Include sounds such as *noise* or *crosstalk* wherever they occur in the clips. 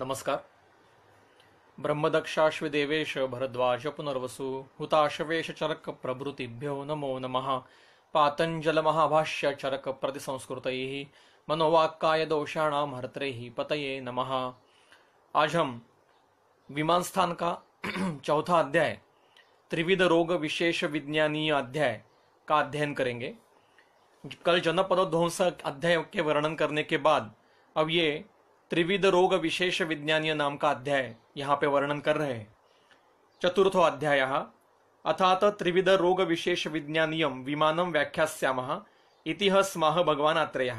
नमस्कार ब्रह्मदक्षाश्वदेवेश भरद्वाज पुनर्वसु हुताशवेश चरक प्रभृतिभ्यो नमो पातंजल महाभाष्य चरक प्रतिसंस्कृतैः मनोवाक्काय दोषाण हर्त्रैः पतये नम आज हम विमान स्थान का *clears throat* चौथा अध्याय त्रिविध रोग विशेष विज्ञानीय अध्याय का अध्ययन करेंगे कल जनपद ध्वंस अध्याय के वर्णन करने के बाद अब ये त्रिविध रोग विशेष विज्ञानीय नाम का अध्याय यहाँ पे वर्णन कर रहे हैं चतुर्थो अध्याय अर्थात त्रिविध रोग विशेष विज्ञानीयम विमानम व्याख्यास्याम इतिहास माह भगवान आत्रेय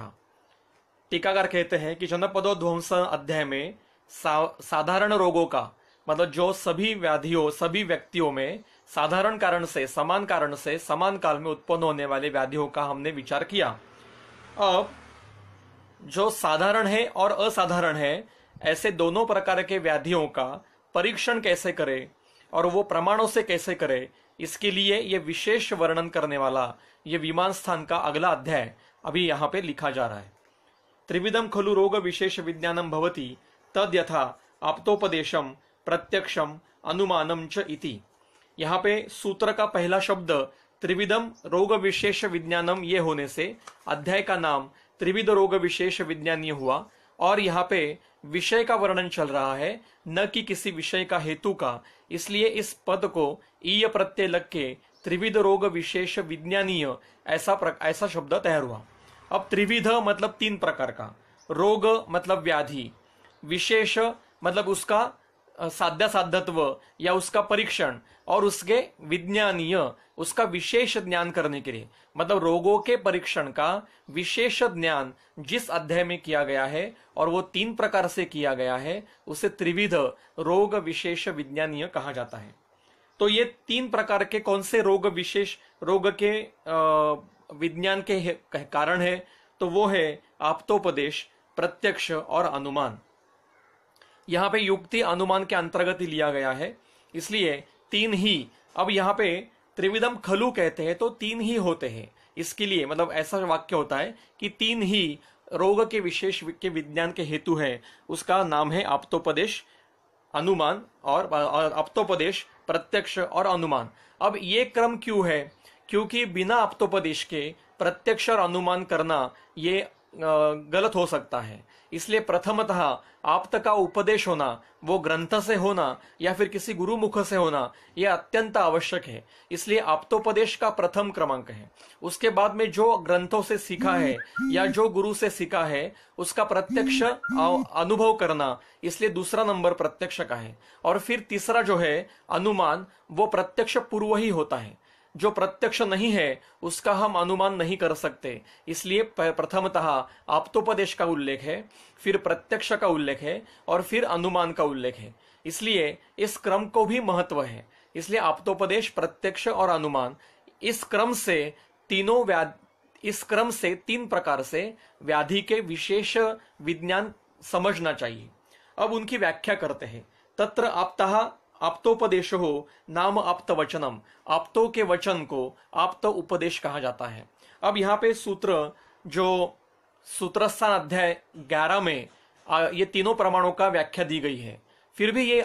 टीकाकार कहते हैं कि जनपदोध्वंस अध्याय में सा, साधारण रोगों का मतलब जो सभी व्याधियों सभी व्यक्तियों में साधारण कारण से समान कारण से समान काल में उत्पन्न होने वाले व्याधियों का हमने विचार किया अब जो साधारण है और असाधारण है ऐसे दोनों प्रकार के व्याधियों का परीक्षण कैसे करें और वो प्रमाणों से कैसे करें इसके लिए ये विशेष वर्णन करने वाला ये विमान स्थान का अगला अध्याय अभी यहाँ पे लिखा जा रहा है त्रिविधम खलु रोग विशेष विज्ञानम भवती तद यथा आप्तोपदेशम प्रत्यक्षम अनुमानम च इति यहाँ पे सूत्र का पहला शब्द त्रिविधम रोग विशेष विज्ञानम ये होने से अध्याय का नाम त्रिविध रोग विशेष विज्ञानी हुआ और यहाँ पे विषय का वर्णन चल रहा है न कि किसी विषय का हेतु का इसलिए इस पद को ईय प्रत्यय लग के त्रिविध रोग विशेष विज्ञानीय ऐसा प्र, ऐसा शब्द तैयार हुआ अब त्रिविध मतलब तीन प्रकार का रोग मतलब व्याधि विशेष मतलब उसका साध्य साधत्व या उसका परीक्षण और उसके विज्ञानीय उसका विशेष ज्ञान करने के लिए मतलब रोगों के परीक्षण का विशेष ज्ञान जिस अध्याय में किया गया है और वो तीन प्रकार से किया गया है उसे त्रिविध रोग विशेष विज्ञानीय कहा जाता है तो ये तीन प्रकार के कौन से रोग विशेष रोग के विज्ञान के कारण है तो वो है आप्तोपदेश प्रत्यक्ष और अनुमान यहाँ पे युक्ति अनुमान के अंतर्गत ही लिया गया है इसलिए तीन ही अब यहाँ पे त्रिविदम खलु कहते हैं तो तीन ही होते हैं इसके लिए मतलब ऐसा वाक्य होता है कि तीन ही रोग के विशेष के विज्ञान के हेतु है उसका नाम है आप्तोपदेश अनुमान और आप्तोपदेश प्रत्यक्ष और अनुमान अब ये क्रम क्यों है क्योंकि बिना आप्तोपदेश के प्रत्यक्ष और अनुमान करना ये गलत हो सकता है इसलिए प्रथमतः आप तक का उपदेश होना वो ग्रंथ से होना या फिर किसी गुरु मुख से होना यह अत्यंत आवश्यक है इसलिए आप्तोपदेश का प्रथम क्रमांक है उसके बाद में जो ग्रंथों से सीखा है या जो गुरु से सीखा है उसका प्रत्यक्ष अनुभव करना इसलिए दूसरा नंबर प्रत्यक्ष का है और फिर तीसरा जो है अनुमान वो प्रत्यक्ष पूर्व ही होता है जो प्रत्यक्ष नहीं है उसका हम अनुमान नहीं कर सकते इसलिए प्रथमतः आप्तोपदेश का उल्लेख है फिर प्रत्यक्ष का उल्लेख है और फिर अनुमान का उल्लेख है इसलिए इस क्रम को भी महत्व है इसलिए आप्तोपदेश प्रत्यक्ष और अनुमान इस क्रम से तीनों व्या इस क्रम से तीन प्रकार से व्याधि के विशेष विज्ञान समझना चाहिए अब उनकी व्याख्या करते हैं तत्र आपता आप्तोपदेश हो नाम आप्त वचनम आप्तो के वचन को आप्त उपदेश कहा जाता है अब यहाँ पे सूत्र जो सूत्रस्थान अध्याय ग्यारह में ये तीनों प्रमाणों का व्याख्या दी गई है फिर भी ये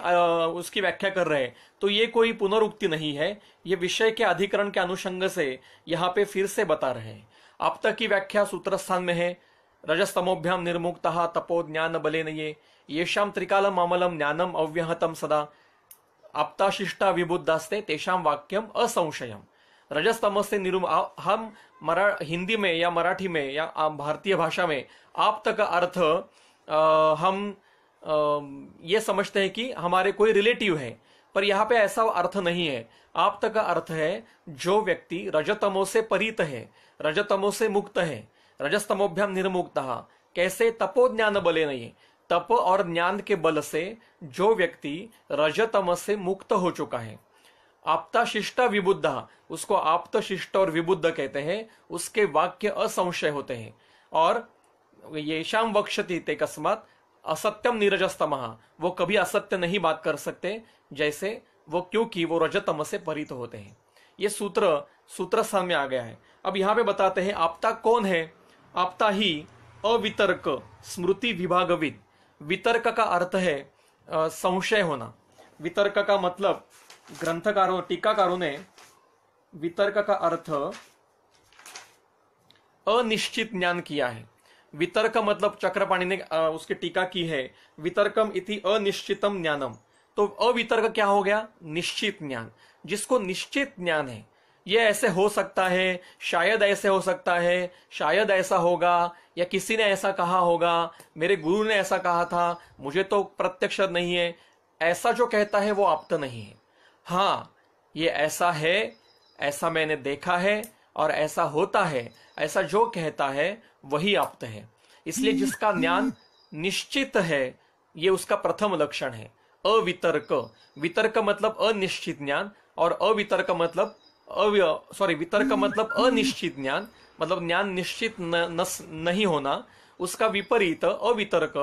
उसकी व्याख्या कर रहे हैं तो ये कोई पुनरुक्ति नहीं है ये विषय के अधिकरण के अनुषंग से यहाँ पे फिर से बता रहे हैं अब तक की व्याख्या सूत्रस्थान में है रजस्तमोभ्याम निर्मुक्ता तपो ज्ञान बले नये येषाम त्रिकालम अमलम ज्ञानम अव्याहतम सदा आप्ताशिष्टा विबुद्धास्ते तेषाम वाक्यम असंशयम रजस से निरुम हम मरा हिंदी में या मराठी में या भारतीय भाषा में आप तक का अर्थ आ, हम आ, ये समझते हैं कि हमारे कोई रिलेटिव है पर यहाँ पे ऐसा अर्थ नहीं है आप तक का अर्थ है जो व्यक्ति रजतमो से परीत है रजतमो से मुक्त है रजस्तमोभ्याम निर्मुक्त कैसे तपो ज्ञान बले नहीं तप और ज्ञान के बल से जो व्यक्ति रजतम से मुक्त हो चुका है आपता शिष्टा विबुद्धा उसको आप्त शिष्ट और विबुद्ध कहते हैं उसके वाक्य असंशय होते हैं और ये शाम वक्षति ते कस्मात असत्यम निरजस्तम वो कभी असत्य नहीं बात कर सकते जैसे वो क्योंकि वो रजतम से परित होते हैं ये सूत्र सूत्र सामने आ गया है अब यहाँ पे बताते हैं आपता कौन है आपता ही अवितर्क स्मृति विभागविद वितर्क का अर्थ है संशय होना वितर्क का मतलब ग्रंथकारों टीकाकारों ने वितर्क का अर्थ अनिश्चित ज्ञान किया है वितर्क मतलब चक्रपाणी ने उसकी टीका की है वितर्कम इति अनिश्चितम ज्ञानम तो अवितर्क क्या हो गया निश्चित ज्ञान जिसको निश्चित ज्ञान है ये ऐसे हो सकता है शायद ऐसे हो सकता है शायद ऐसा होगा या किसी ने ऐसा कहा होगा मेरे गुरु ने ऐसा कहा था मुझे तो प्रत्यक्ष नहीं है ऐसा जो कहता है वो आप तो नहीं है हाँ ये ऐसा है ऐसा मैंने देखा है और ऐसा होता है ऐसा जो कहता है वही आप्त है इसलिए जिसका ज्ञान निश्चित है ये उसका प्रथम लक्षण है अवितर्क वितर्क मतलब अनिश्चित ज्ञान और अवितर्क मतलब अव्य सॉरी वितर्क का मतलब अनिश्चित ज्ञान मतलब ज्ञान निश्चित न, नस, नहीं होना उसका विपरीत अवितर्क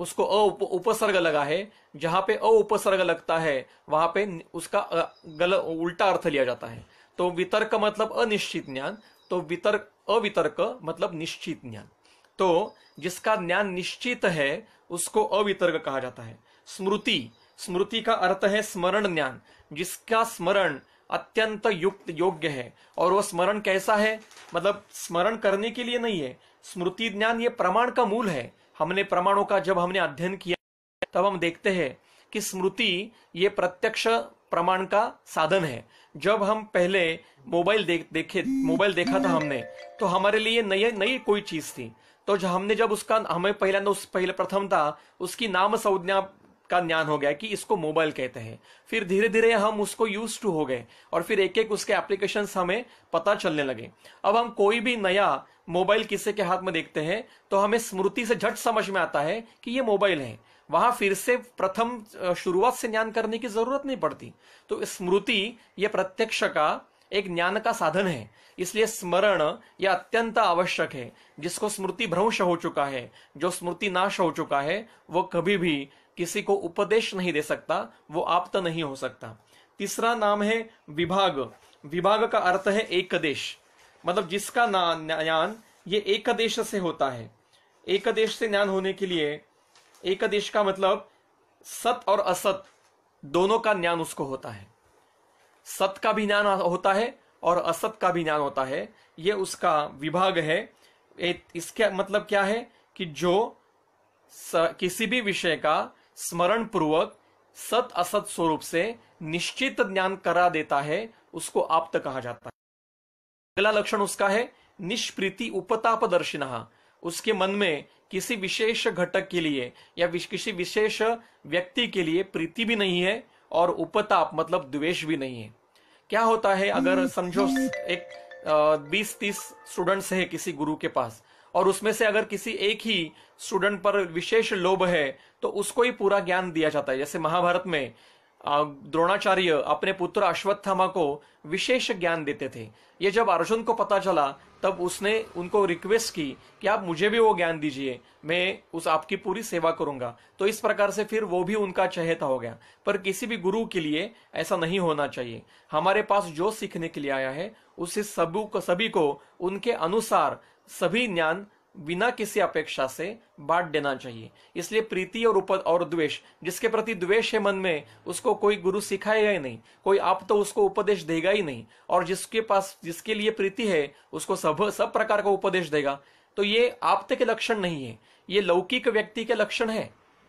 उसको अ उप, उपसर्ग लगा है जहां पे अ उपसर्ग लगता है वहां पे उसका गल उल्टा अर्थ लिया जाता है तो वितर्क मतलब अनिश्चित ज्ञान तो वितर्क अवितर्क मतलब निश्चित ज्ञान तो जिसका ज्ञान निश्चित है उसको अवितर्क कहा जाता है स्मृति स्मृति का अर्थ है स्मरण ज्ञान जिसका स्मरण अत्यंत युक्त योग्य है और वह स्मरण कैसा है मतलब स्मरण करने के लिए नहीं है स्मृति ज्ञान ये प्रमाण का मूल है हमने प्रमाणों का जब हमने अध्ययन किया तब हम देखते हैं कि स्मृति ये प्रत्यक्ष प्रमाण का साधन है जब हम पहले मोबाइल देख देखे मोबाइल देखा था हमने तो हमारे लिए नई नई कोई चीज थी तो जब हमने जब उसका हमें पहला उस पहले प्रथम था उसकी नाम संज्ञा का ज्ञान हो गया कि इसको मोबाइल कहते हैं फिर धीरे धीरे हम उसको यूज टू हो गए और फिर एक एक उसके एप्लीकेशन हमें पता चलने लगे अब हम कोई भी नया मोबाइल किसी के हाथ में देखते हैं तो हमें स्मृति से झट समझ में आता है कि ये मोबाइल है वहां फिर से प्रथम शुरुआत से ज्ञान करने की जरूरत नहीं पड़ती तो स्मृति ये प्रत्यक्ष का एक ज्ञान का साधन है इसलिए स्मरण यह अत्यंत आवश्यक है जिसको स्मृति भ्रंश हो चुका है जो स्मृति नाश हो चुका है वो कभी भी किसी को उपदेश नहीं दे सकता वो आपता नहीं हो सकता तीसरा नाम है विभाग विभाग का अर्थ है एक देश मतलब जिसका ज्ञान ये एक देश से होता है एक देश से ज्ञान होने के लिए एक देश का मतलब सत और असत दोनों का ज्ञान उसको होता है सत का भी ज्ञान होता है और असत का भी ज्ञान होता है ये उसका विभाग है इसका मतलब क्या है कि जो किसी भी विषय का स्मरण पूर्वक सत असत स्वरूप से निश्चित ज्ञान करा देता है उसको आप्त कहा जाता है अगला लक्षण उसका है निष्प्रीति उपताप दर्शिना उसके मन में किसी विशेष घटक के लिए या किसी विशेष व्यक्ति के लिए प्रीति भी नहीं है और उपताप मतलब द्वेष भी नहीं है क्या होता है अगर हम्म। समझो एक बीस तीस स्टूडेंट्स है किसी गुरु के पास और उसमें से अगर किसी एक ही स्टूडेंट पर विशेष लोभ है तो उसको ही पूरा ज्ञान दिया जाता है जैसे महाभारत में द्रोणाचार्य अपने पुत्र अश्वत्थामा को विशेष ज्ञान देते थे ये जब अर्जुन को पता चला तब उसने उनको रिक्वेस्ट की कि आप मुझे भी वो ज्ञान दीजिए मैं उस आपकी पूरी सेवा करूंगा तो इस प्रकार से फिर वो भी उनका चहेता हो गया पर किसी भी गुरु के लिए ऐसा नहीं होना चाहिए हमारे पास जो सीखने के लिए आया है उसे सबू सभी को उनके अनुसार सभी ज्ञान बिना किसी अपेक्षा से बांट देना चाहिए इसलिए प्रीति और उपद और द्वेष जिसके प्रति द्वेष है मन में उसको कोई गुरु सिखाएगा ही नहीं कोई आप तो उसको उपदेश देगा ही नहीं और जिसके पास जिसके लिए प्रीति है उसको सब सब प्रकार का उपदेश देगा तो ये आप के लक्षण नहीं है ये लौकिक व्यक्ति के लक्षण है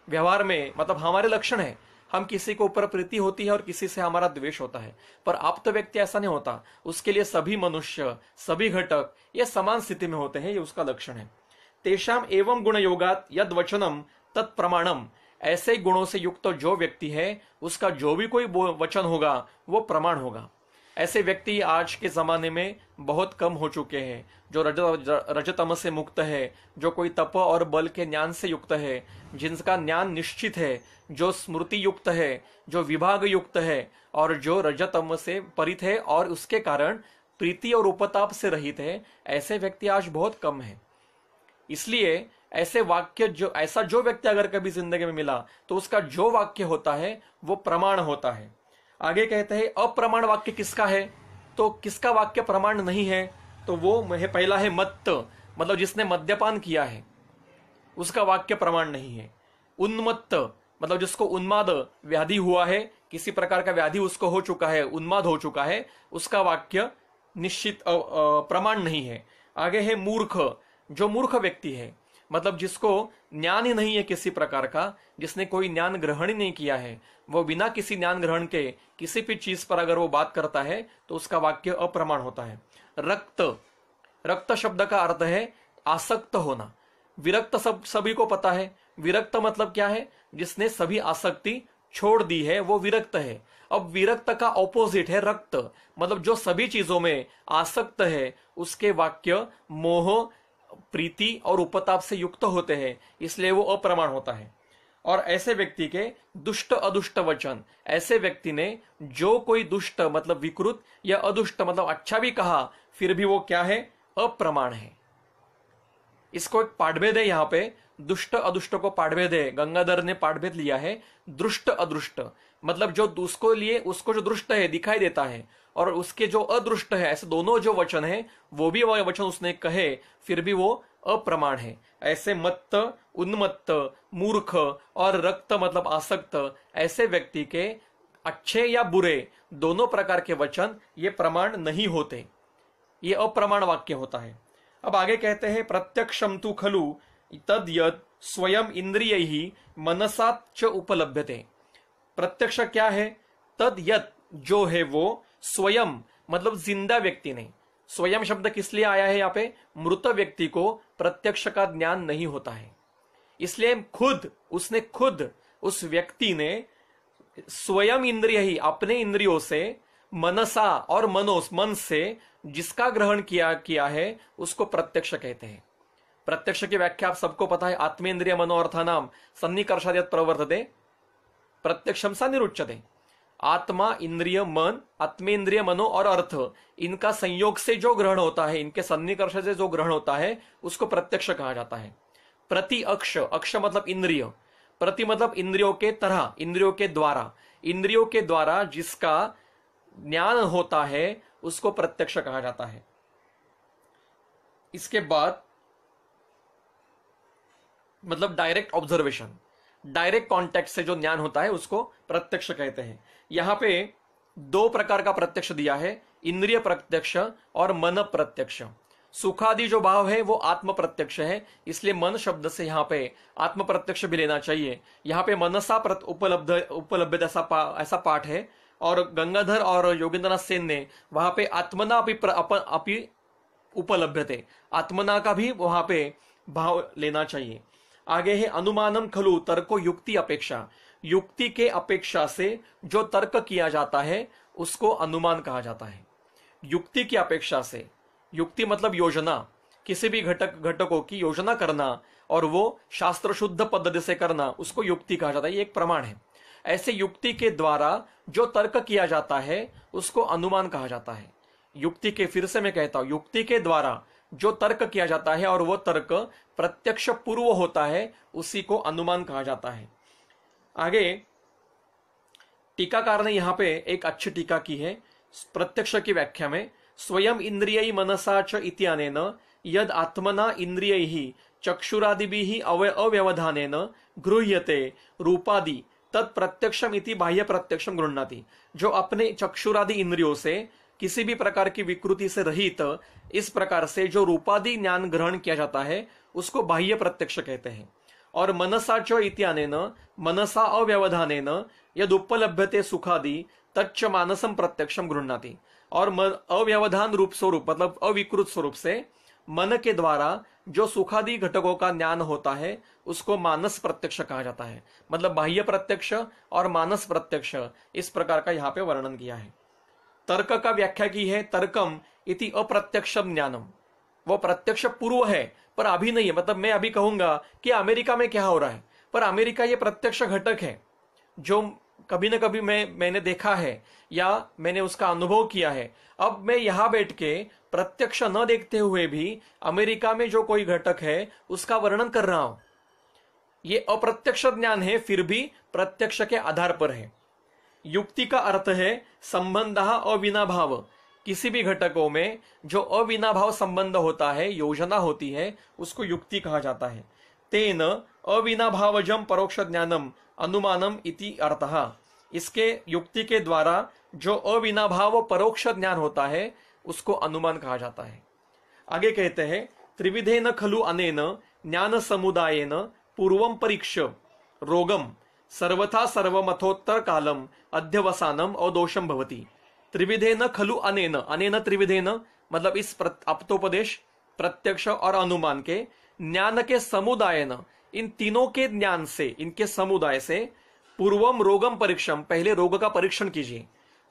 व्यवहार में मतलब हमारे लक्षण है हम किसी को ऊपर प्रीति होती है और किसी से हमारा द्वेष होता है पर आप तो व्यक्ति ऐसा नहीं होता उसके लिए सभी मनुष्य सभी घटक ये समान स्थिति में होते हैं ये उसका लक्षण है तेषाम एवं गुण योगात यद वचनम तत्प्रमाणम ऐसे गुणों से युक्त तो जो व्यक्ति है उसका जो भी कोई वचन होगा वो प्रमाण होगा ऐसे व्यक्ति आज के ज़माने में बहुत कम हो चुके हैं जो रज रजतम से मुक्त है जो कोई तप और बल के ज्ञान से युक्त है जिनका ज्ञान निश्चित है जो स्मृति युक्त है जो विभाग युक्त है और जो रजतम से परित है और उसके कारण प्रीति और उपताप से रहित है ऐसे व्यक्ति आज बहुत कम है इसलिए ऐसे वाक्य जो ऐसा जो व्यक्ति अगर कभी जिंदगी में मिला तो उसका जो वाक्य होता है वो प्रमाण होता है आगे कहते हैं अप्रमाण वाक्य किसका है तो किसका वाक्य प्रमाण नहीं है तो वो है पहला है मत मतलब जिसने मद्यपान किया है उसका वाक्य प्रमाण नहीं है उन्मत्त मतलब जिसको उन्माद व्याधि हुआ है किसी प्रकार का व्याधि उसको हो चुका है उन्माद हो चुका है उसका वाक्य निश्चित प्रमाण नहीं है आगे है मूर्ख जो मूर्ख व्यक्ति है मतलब जिसको ज्ञान ही नहीं है किसी प्रकार का जिसने कोई ज्ञान ग्रहण ही नहीं किया है वो बिना किसी ज्ञान ग्रहण के किसी भी चीज पर अगर वो बात करता है तो उसका वाक्य अप्रमाण होता है रक्त रक्त शब्द का अर्थ है आसक्त होना विरक्त सब सभी को पता है विरक्त मतलब क्या है जिसने सभी आसक्ति छोड़ दी है वो विरक्त है अब विरक्त का ऑपोजिट है रक्त मतलब जो सभी चीजों में आसक्त है उसके वाक्य मोह प्रीति और उपताप से युक्त होते हैं इसलिए वो अप्रमाण होता है और ऐसे व्यक्ति के दुष्ट अदुष्ट वचन ऐसे व्यक्ति ने जो कोई दुष्ट मतलब विकृत या अदुष्ट मतलब अच्छा भी कहा फिर भी वो क्या है अप्रमाण है इसको एक पाठभेद है यहाँ पे दुष्ट अदुष्ट को पाठभेद है गंगाधर ने पाठभेद लिया है दुष्ट अदृष्ट मतलब जो उसको लिए उसको जो दृष्ट है दिखाई देता है और उसके जो अदृष्ट है ऐसे दोनों जो वचन है वो भी वह वचन उसने कहे फिर भी वो अप्रमाण है ऐसे मत्त उन्मत्त मूर्ख और रक्त मतलब आसक्त ऐसे व्यक्ति के अच्छे या बुरे दोनों प्रकार के वचन ये प्रमाण नहीं होते ये अप्रमाण वाक्य होता है अब आगे कहते हैं प्रत्यक्षम तु खलु तद यद स्वयं इंद्रिय ही मनसात च उपलभ्यते प्रत्यक्ष क्या है तद यत जो है वो स्वयं मतलब जिंदा व्यक्ति नहीं स्वयं शब्द किस लिए आया है यहाँ पे मृत व्यक्ति को प्रत्यक्ष का ज्ञान नहीं होता है इसलिए खुद उसने खुद उस व्यक्ति ने स्वयं इंद्रिय ही अपने इंद्रियों से मनसा और मनोस मन से जिसका ग्रहण किया किया है उसको प्रत्यक्ष कहते हैं प्रत्यक्ष की व्याख्या आप सबको पता है आत्मेन्द्रिय नाम अर्थानाम सन्निकर्षाद दे प्रत्यक्षमसा निरुच्चते आत्मा इंद्रिय मन आत्मेन्द्रिय मनो और अर्थ इनका संयोग से जो ग्रहण होता है इनके सन्निकर्ष से जो ग्रहण होता है उसको प्रत्यक्ष कहा जाता है प्रति अक्ष अक्ष मतलब इंद्रिय प्रति मतलब इंद्रियों के तरह इंद्रियों के द्वारा इंद्रियों के द्वारा जिसका ज्ञान होता है उसको प्रत्यक्ष कहा जाता है इसके बाद मतलब डायरेक्ट ऑब्जर्वेशन डायरेक्ट कॉन्टेक्ट से जो ज्ञान होता है उसको प्रत्यक्ष कहते हैं यहाँ पे दो प्रकार का प्रत्यक्ष दिया है इंद्रिय प्रत्यक्ष और मन प्रत्यक्ष सुखादि जो भाव है वो आत्म प्रत्यक्ष है इसलिए मन शब्द से यहाँ पे आत्म प्रत्यक्ष भी लेना चाहिए यहाँ पे मनसा उपलब्ध उपलब्ध ऐसा पा, ऐसा पाठ है और गंगाधर और योगेंद्रनाथ सेन ने वहां पे आत्मना अपि अपन अपी उपलब्ध थे आत्मना का भी वहां पे भाव लेना चाहिए आगे है अनुमानम खलु तर्को युक्ति अपेक्षा युक्ति के अपेक्षा से जो तर्क किया जाता है उसको अनुमान कहा जाता है युक्ति की अपेक्षा से युक्ति मतलब योजना किसी भी घटक घटकों की योजना करना और वो शास्त्र शुद्ध पद्धति से करना उसको युक्ति कहा जाता है ये एक प्रमाण है ऐसे युक्ति के द्वारा जो तर्क किया जाता है उसको अनुमान कहा जाता है युक्ति के फिर से मैं कहता हूं युक्ति के द्वारा जो तर्क किया जाता है और वह तर्क प्रत्यक्ष पूर्व होता है उसी को अनुमान कहा जाता है आगे टीकाकार ने यहां पे एक अच्छी टीका की है प्रत्यक्ष की व्याख्या में स्वयं इंद्रिय मनसा च इत्यानेन यद आत्मना इंद्रिय ही चक्षुरादि चक्षुरादिभि अवय अव्यवधान गृह्यते रूपादि तत्प्रत्यक्षम इति बाह्य प्रत्यक्षम गृहणाती जो अपने चक्षुरादि इंद्रियों से किसी भी प्रकार की विकृति से रहित इस प्रकार से जो रूपादि ज्ञान ग्रहण किया जाता है उसको बाह्य प्रत्यक्ष कहते हैं और मनसा च इत्यान मनसा अव्यवधान यद उपलभ्यते सुखादि तच्च मानसम प्रत्यक्षम गृहणाती और अव्यवधान रूप स्वरूप मतलब अविकृत स्वरूप से मन के द्वारा जो सुखादि घटकों का ज्ञान होता है उसको मानस प्रत्यक्ष कहा जाता है मतलब बाह्य प्रत्यक्ष और मानस प्रत्यक्ष इस प्रकार का यहाँ पे वर्णन किया है तर्क का व्याख्या की है तर्कम इति अप्रत्यक्षम ज्ञानम वो प्रत्यक्ष पूर्व है पर अभी नहीं है मतलब मैं अभी कहूंगा कि अमेरिका में क्या हो रहा है पर अमेरिका ये प्रत्यक्ष घटक है जो कभी ना कभी मैं मैंने देखा है या मैंने उसका अनुभव किया है अब मैं यहाँ बैठ के प्रत्यक्ष न देखते हुए भी अमेरिका में जो कोई घटक है उसका वर्णन कर रहा हूं ये अप्रत्यक्ष ज्ञान है फिर भी प्रत्यक्ष के आधार पर है युक्ति का अर्थ है संबंध अविनाभाव किसी भी घटकों में जो अविनाभाव संबंध होता है योजना होती है उसको युक्ति कहा जाता है तेन भावजम परोक्ष ज्ञानम अनुमानम इति अर्थ इसके युक्ति के द्वारा जो अविनाभाव परोक्ष ज्ञान होता है उसको अनुमान कहा जाता है आगे कहते हैं त्रिविधे न खलु अनेन ज्ञान समुदायन पूर्वम परीक्ष रोगम सर्वथा सर्वमथोत्तर कालम अध्यवसानम और दोषम भवती त्रिविधे न खलु अनेन अनेन त्रिविधे न मतलब इस अपतोपदेश प्रत्यक्ष और अनुमान के ज्ञान के समुदाय न इन तीनों के ज्ञान से इनके समुदाय से पूर्वम रोगम परीक्षम पहले रोग का परीक्षण कीजिए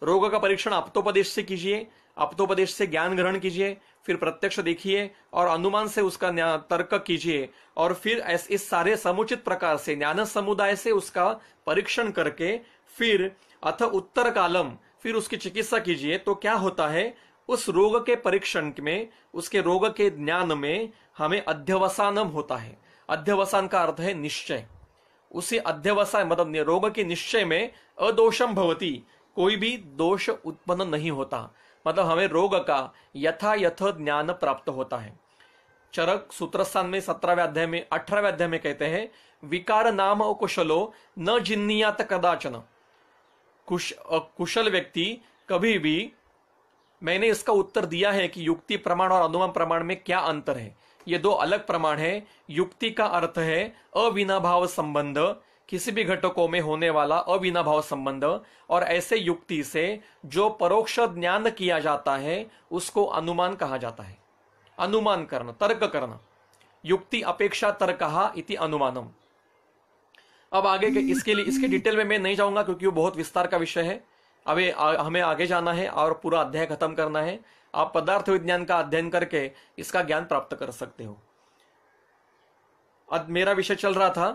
रोग का परीक्षण अप्तोपदेश से कीजिए अपतोपदेश से ज्ञान ग्रहण कीजिए फिर प्रत्यक्ष देखिए और अनुमान से उसका तर्क कीजिए और फिर इस सारे समुचित प्रकार से ज्ञान समुदाय से उसका परीक्षण करके फिर अथ उत्तर कालम फिर उसकी चिकित्सा कीजिए तो क्या होता है उस रोग के परीक्षण में उसके रोग के ज्ञान में हमें अध्यवसानम होता है अध्यवसान का अर्थ है निश्चय उसी अध्यवसाय मतलब रोग के निश्चय में अदोषम भवती कोई भी दोष उत्पन्न नहीं होता मतलब हमें रोग का यथा यथ ज्ञान प्राप्त होता है चरक सूत्रस्थान में सत्रहवें अध्याय में अठारहवें अध्याय में कहते हैं विकार नाम अकुशलो न जिन्नियात कदाचन कुश कुशल व्यक्ति कभी भी मैंने इसका उत्तर दिया है कि युक्ति प्रमाण और अनुमान प्रमाण में क्या अंतर है ये दो अलग प्रमाण है युक्ति का अर्थ है अविनाभाव संबंध किसी भी घटकों में होने वाला अविनाभाव संबंध और ऐसे युक्ति से जो परोक्ष ज्ञान किया जाता है उसको अनुमान कहा जाता है अनुमान करना तर्क करना युक्ति अपेक्षा तर्कहा इति अनुमानम अब आगे के इसके लिए इसके डिटेल में मैं नहीं जाऊंगा क्योंकि वो बहुत विस्तार का विषय है अब हमें आगे जाना है और पूरा अध्याय खत्म करना है आप पदार्थ विज्ञान का अध्ययन करके इसका ज्ञान प्राप्त कर सकते हो अब मेरा विषय चल रहा था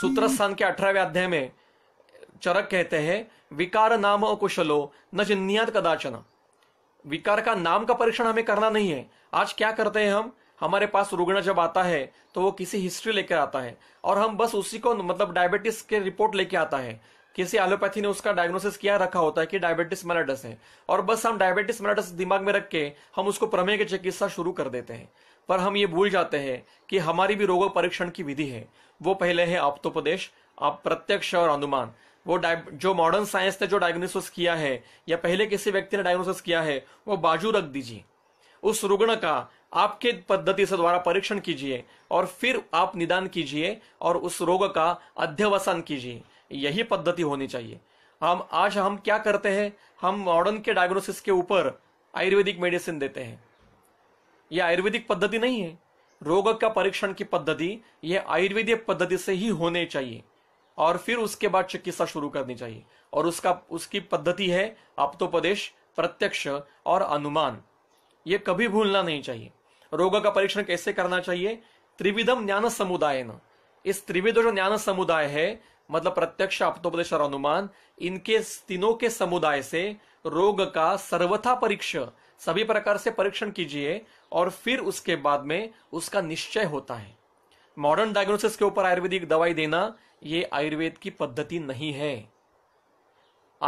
सूत्र स्थान के अठारहवें अध्याय में चरक कहते हैं विकार नाम अकुशलो न जिन्नियात कदाचन विकार का नाम का परीक्षण हमें करना नहीं है आज क्या करते हैं हम हमारे पास रुग्ण जब आता है तो वो किसी हिस्ट्री लेकर आता है और हम बस उसी को मतलब डायबिटीज के रिपोर्ट लेके आता है किसी एलोपैथी ने उसका डायग्नोसिस किया रखा होता है कि डायबिटिस मेलेटस है और बस हम डायबिटिस मेलेटस दिमाग में रख के हम उसको प्रमेय की चिकित्सा शुरू कर देते हैं पर हम ये भूल जाते हैं कि हमारी भी रोगों परीक्षण की विधि है वो पहले है आप्तोपदेश आप प्रत्यक्ष और अनुमान वो जो मॉडर्न साइंस ने जो डायग्नोसिस किया है या पहले किसी व्यक्ति ने डायग्नोसिस किया है वो बाजू रख दीजिए उस रुग्ण का आपके पद्धति से द्वारा परीक्षण कीजिए और फिर आप निदान कीजिए और उस रोग का अध्यवसान कीजिए यही पद्धति होनी चाहिए हम आज हम क्या करते हैं हम मॉडर्न के डायग्नोसिस के ऊपर आयुर्वेदिक मेडिसिन देते हैं यह आयुर्वेदिक पद्धति नहीं है रोग का परीक्षण की पद्धति यह आयुर्वेदिक पद्धति से ही होने चाहिए और फिर उसके बाद चिकित्सा शुरू करनी चाहिए और उसका उसकी पद्धति है आप्तोपदेश प्रत्यक्ष और अनुमान ये कभी भूलना नहीं चाहिए रोग का परीक्षण कैसे करना चाहिए त्रिविधम ज्ञान समुदाय न इस त्रिविध जो ज्ञान समुदाय है मतलब प्रत्यक्ष आपदेश और अनुमान इनके तीनों के समुदाय से रोग का सर्वथा परीक्षण सभी प्रकार से परीक्षण कीजिए और फिर उसके बाद में उसका निश्चय होता है मॉडर्न डायग्नोसिस के ऊपर आयुर्वेदिक दवाई देना ये आयुर्वेद की पद्धति नहीं है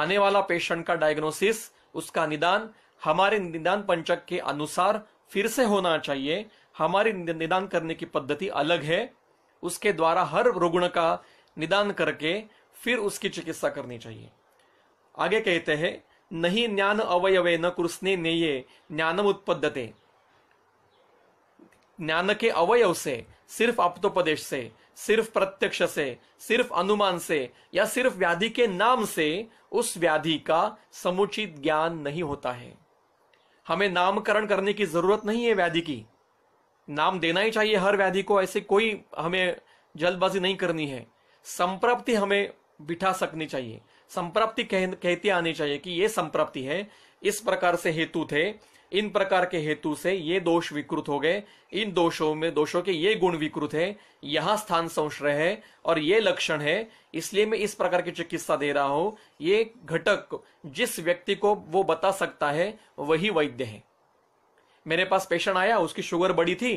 आने वाला पेशेंट का डायग्नोसिस उसका निदान हमारे निदान पंचक के अनुसार फिर से होना चाहिए हमारी निदान करने की पद्धति अलग है उसके द्वारा हर रुग्ण का निदान करके फिर उसकी चिकित्सा करनी चाहिए आगे कहते हैं नहीं ज्ञान अवयवे न कृष्णे नेये ज्ञानम उत्पद्यते ज्ञान के अवयव से सिर्फ आप्तोपदेश से सिर्फ प्रत्यक्ष से सिर्फ अनुमान से या सिर्फ व्याधि के नाम से उस व्याधि का समुचित ज्ञान नहीं होता है हमें नामकरण करने की जरूरत नहीं है व्याधि की नाम देना ही चाहिए हर व्याधि को ऐसे कोई हमें जल्दबाजी नहीं करनी है संप्राप्ति हमें बिठा सकनी चाहिए संप्राप्ति कह, कहती आनी चाहिए कि ये संप्राप्ति है इस प्रकार से हेतु थे इन प्रकार के हेतु से ये दोष विकृत हो गए इन दोषों में दोषों के ये गुण विकृत है यहां स्थान संश्रय है और ये लक्षण है इसलिए मैं इस प्रकार की चिकित्सा दे रहा हूं ये घटक जिस व्यक्ति को वो बता सकता है वही वैद्य है मेरे पास पेशेंट आया उसकी शुगर बड़ी थी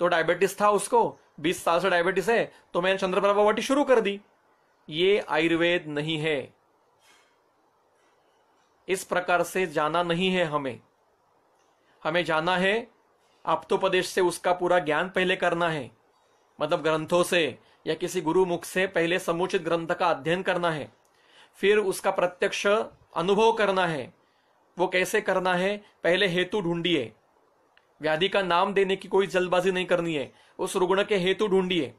तो डायबिटीज था उसको बीस साल से डायबिटीज है तो मैंने चंद्रप्रभा वाटी शुरू कर दी ये आयुर्वेद नहीं है इस प्रकार से जाना नहीं है हमें हमें जाना है आप्तोपदेश से उसका पूरा ज्ञान पहले करना है मतलब ग्रंथों से या किसी गुरु मुख से पहले समुचित ग्रंथ का अध्ययन करना है फिर उसका प्रत्यक्ष अनुभव करना है वो कैसे करना है पहले हेतु ढूंढिए व्याधि का नाम देने की कोई जल्दबाजी नहीं करनी है उस रुग्ण के हेतु ढूंढिए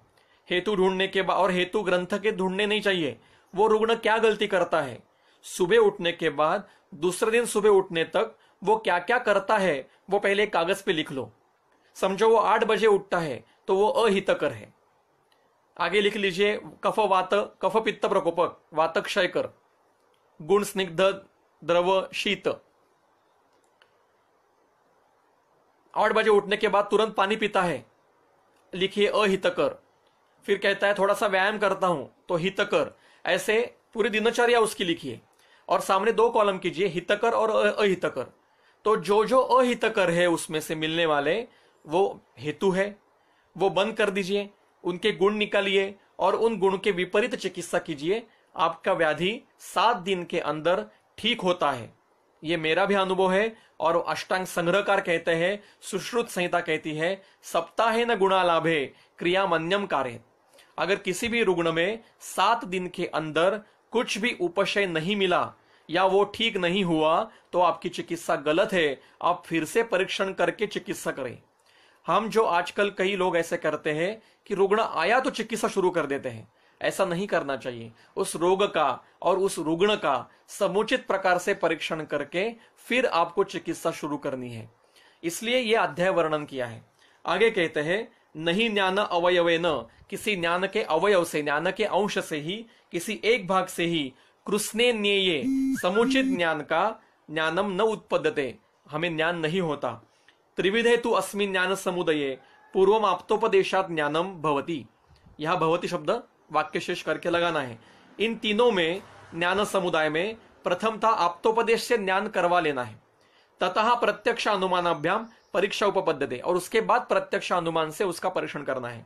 हेतु ढूंढने के बाद और हेतु ग्रंथ के ढूंढने नहीं चाहिए वो रुग्ण क्या गलती करता है सुबह उठने के बाद दूसरे दिन सुबह उठने तक वो क्या क्या करता है वो पहले कागज पे लिख लो समझो वो आठ बजे उठता है तो वो अहितकर है आगे लिख लीजिए कफ वात कफ पित्त प्रकोपक वातक कर गुण स्निग्ध द्रव शीत आठ बजे उठने के बाद तुरंत पानी पीता है लिखिए अहितकर फिर कहता है थोड़ा सा व्यायाम करता हूं तो हितकर ऐसे पूरी दिनचर्या उसकी लिखिए और सामने दो कॉलम कीजिए हितकर और अहितकर तो जो जो अहितकर है उसमें से मिलने वाले वो हेतु है वो बंद कर दीजिए उनके गुण निकालिए और उन गुण के विपरीत चिकित्सा कीजिए आपका व्याधि सात दिन के अंदर ठीक होता है ये मेरा भी अनुभव है और अष्टांग संग्रहकार कहते हैं सुश्रुत संहिता कहती है सप्ताह न गुणा लाभे क्रिया मन्यम कार्य अगर किसी भी रुग्ण में सात दिन के अंदर कुछ भी उपशय नहीं मिला या वो ठीक नहीं हुआ तो आपकी चिकित्सा गलत है आप फिर से परीक्षण करके चिकित्सा करें हम जो आजकल कई लोग ऐसे करते हैं कि रुग्ण आया तो चिकित्सा शुरू कर देते हैं ऐसा नहीं करना चाहिए उस रोग का और उस रुग्ण का समुचित प्रकार से परीक्षण करके फिर आपको चिकित्सा शुरू करनी है इसलिए यह अध्याय वर्णन किया है आगे कहते हैं नहीं ज्ञान अवयवे न किसी ज्ञान के अवयव से ज्ञान के अंश से ही किसी एक भाग से ही कृष्णे न्येय समुचित ज्ञान का ज्ञानम न उत्पदते हमें ज्ञान नहीं होता त्रिविधे तु अस्मिन ज्ञान समुदये पूर्व आप्तोपदेशात ज्ञानम भवती यह भवती शब्द वाक्य शेष करके लगाना है इन तीनों में ज्ञान समुदाय में प्रथम था आप्तोपदेश से ज्ञान करवा लेना है तथा प्रत्यक्ष अभ्याम परीक्षा दे और उसके बाद प्रत्यक्ष अनुमान से उसका परीक्षण करना है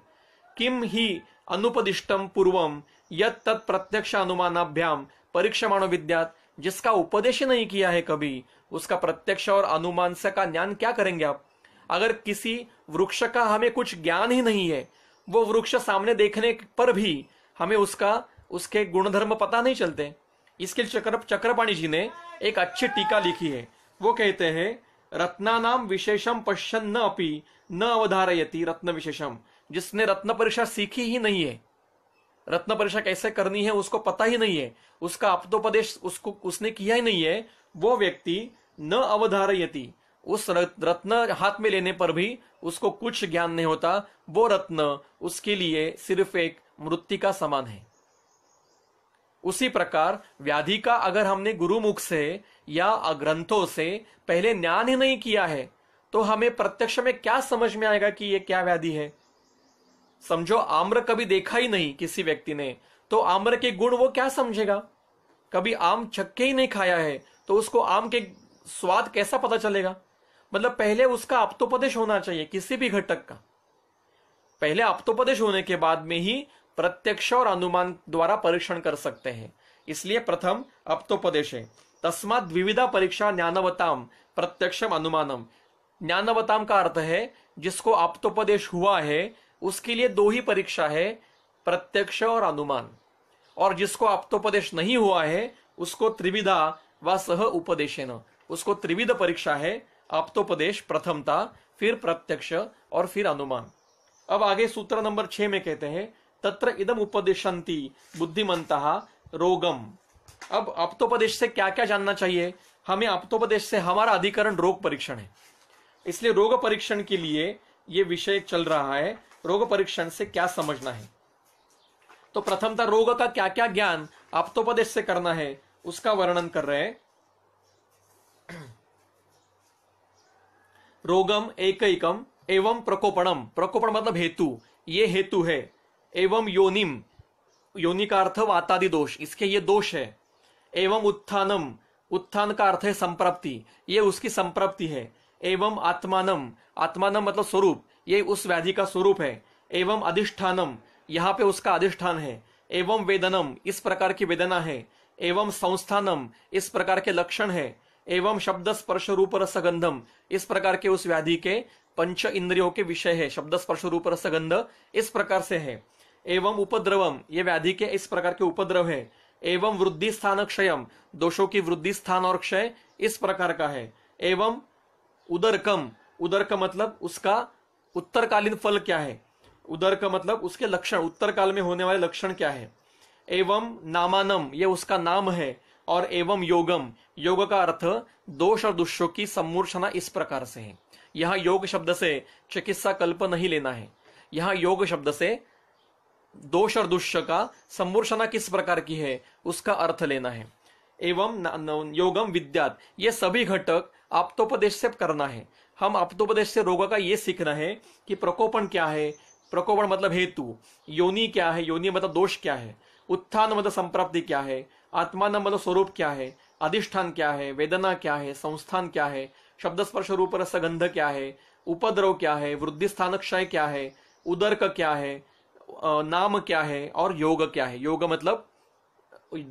किम ही अनुपदिष्टम पूर्वम यद तत् प्रत्यक्ष अनुमानाभ्याम मानव विद्यात जिसका उपदेश नहीं किया है कभी उसका प्रत्यक्ष और अनुमान से का ज्ञान क्या करेंगे आप अगर किसी वृक्ष का हमें कुछ ज्ञान ही नहीं है वो वृक्ष सामने देखने पर भी हमें उसका उसके गुणधर्म पता नहीं चलते इसके लिए चक्र चक्रपाणी जी ने एक अच्छी टीका लिखी है वो कहते हैं रत्ना नाम विशेषम पश्चन न अपी न अवधारयती रत्न विशेषम जिसने रत्न परीक्षा सीखी ही नहीं है रत्न परीक्षा कैसे करनी है उसको पता ही नहीं है उसका अपतोपदेश उसको उसने किया ही नहीं है वो व्यक्ति न अवधारयती उस रत्न हाथ में लेने पर भी उसको कुछ ज्ञान नहीं होता वो रत्न उसके लिए सिर्फ एक मृत्यु का समान है उसी प्रकार व्याधि का अगर हमने गुरुमुख से या ग्रंथों से पहले ज्ञान ही नहीं किया है तो हमें प्रत्यक्ष में क्या समझ में आएगा कि यह क्या व्याधि है समझो आम्र कभी देखा ही नहीं किसी व्यक्ति ने तो आम्र के गुण वो क्या समझेगा कभी आम चक्के ही नहीं खाया है तो उसको आम के स्वाद कैसा पता चलेगा मतलब पहले उसका अप्तोपदेश होना चाहिए किसी भी घटक का पहले अप्तोपदेश होने के बाद में ही प्रत्यक्ष और अनुमान द्वारा परीक्षण कर सकते हैं इसलिए प्रथम अप्तोपदेश है तस्मात द्विविधा परीक्षा ज्ञानवताम प्रत्यक्षम अनुमानम ज्ञानवताम का अर्थ है जिसको आप्तोपदेश हुआ है उसके लिए दो ही परीक्षा है प्रत्यक्ष और अनुमान और जिसको आप्तोपदेश नहीं हुआ है उसको त्रिविधा व सह उपदेश उसको त्रिविध परीक्षा है आप्तोपदेश प्रथमता फिर प्रत्यक्ष और फिर अनुमान अब आगे सूत्र नंबर छह में कहते हैं तत्र इदम उपदेशन्ति बुद्धिमंत रोगम अब आप्तोपदेश से क्या क्या जानना चाहिए हमें आप्तोपदेश से हमारा अधिकरण रोग परीक्षण है इसलिए रोग परीक्षण के लिए ये विषय चल रहा है रोग परीक्षण से क्या समझना है तो प्रथमतः रोग का क्या क्या ज्ञान आप्तोपदेश से करना है उसका वर्णन कर रहे हैं रोगम एकैकम एवं प्रकोपणम प्रकोपण मतलब हेतु ये हेतु है एवं योनिम योनि का अर्थ वातादि दोष इसके ये दोष है एवं उत्थानम उत्थान का अर्थ है संप्राप्ति ये उसकी संप्राप्ति है एवं आत्मानम आत्मानम मतलब स्वरूप ये उस व्याधि का स्वरूप है एवं अधिष्ठानम यहाँ पे उसका अधिष्ठान है एवं वेदनम इस प्रकार की वेदना है एवं संस्थानम इस प्रकार के लक्षण है एवं शब्द स्पर्श रूप रसगंधम इस प्रकार के उस व्याधि के पंच इंद्रियों के विषय है शब्द स्पर्श रूप रसगंध इस प्रकार से है एवं उपद्रवम ये व्याधि के इस प्रकार के उपद्रव है एवं वृद्धि स्थान क्षयम दोषों की वृद्धि स्थान और क्षय इस प्रकार का है एवं उदरकम उदरक उदर का मतलब उसका उत्तरकालीन फल क्या है उदर का मतलब उसके लक्षण उत्तर काल में होने वाले लक्षण क्या है एवं नामानम यह उसका नाम है और एवं योगम योग का अर्थ दोष और दुष्यों की सम्मूर्छना इस प्रकार से है यहाँ योग शब्द से चिकित्सा कल्प नहीं लेना है यहाँ योग शब्द से दोष और दुष्य का सम्मूर्षना किस प्रकार की है उसका अर्थ लेना है एवं योगम विद्यात ये सभी घटक आप्तोपदेश से करना है हम आप्तोपदेश से रोग का ये सीखना है कि प्रकोपण क्या है प्रकोपण मतलब हेतु योनि क्या है योनि मतलब दोष क्या है उत्थान मतलब संप्राप्ति क्या है आत्मा न मतलब स्वरूप क्या है अधिष्ठान क्या है वेदना क्या है संस्थान क्या है शब्द स्पर्श रूप गंध क्या है उपद्रव क्या है वृद्धि स्थान क्षय क्या है उदरक क्या है नाम क्या है और योग क्या है योग मतलब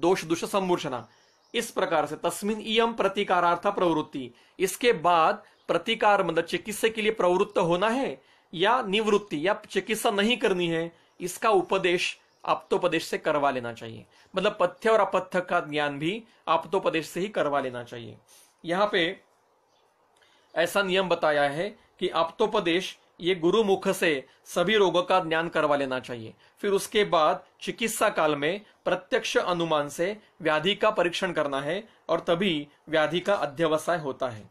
दोष दुष संभूषणा इस प्रकार से तस्मिन इम प्रतिकारार्थ प्रवृत्ति इसके बाद प्रतिकार मतलब चिकित्सा के लिए प्रवृत्त होना है या निवृत्ति या चिकित्सा नहीं करनी है इसका उपदेश आप्तोपदेश से करवा लेना चाहिए मतलब पथ्य और अपथ्य का ज्ञान भी आप्तोपदेश से ही करवा लेना चाहिए यहाँ पे ऐसा नियम बताया है कि आप्तोपदेश ये गुरु मुख से सभी रोगों का ज्ञान करवा लेना चाहिए फिर उसके बाद चिकित्सा काल में प्रत्यक्ष अनुमान से व्याधि का परीक्षण करना है और तभी व्याधि का अध्यवसाय होता है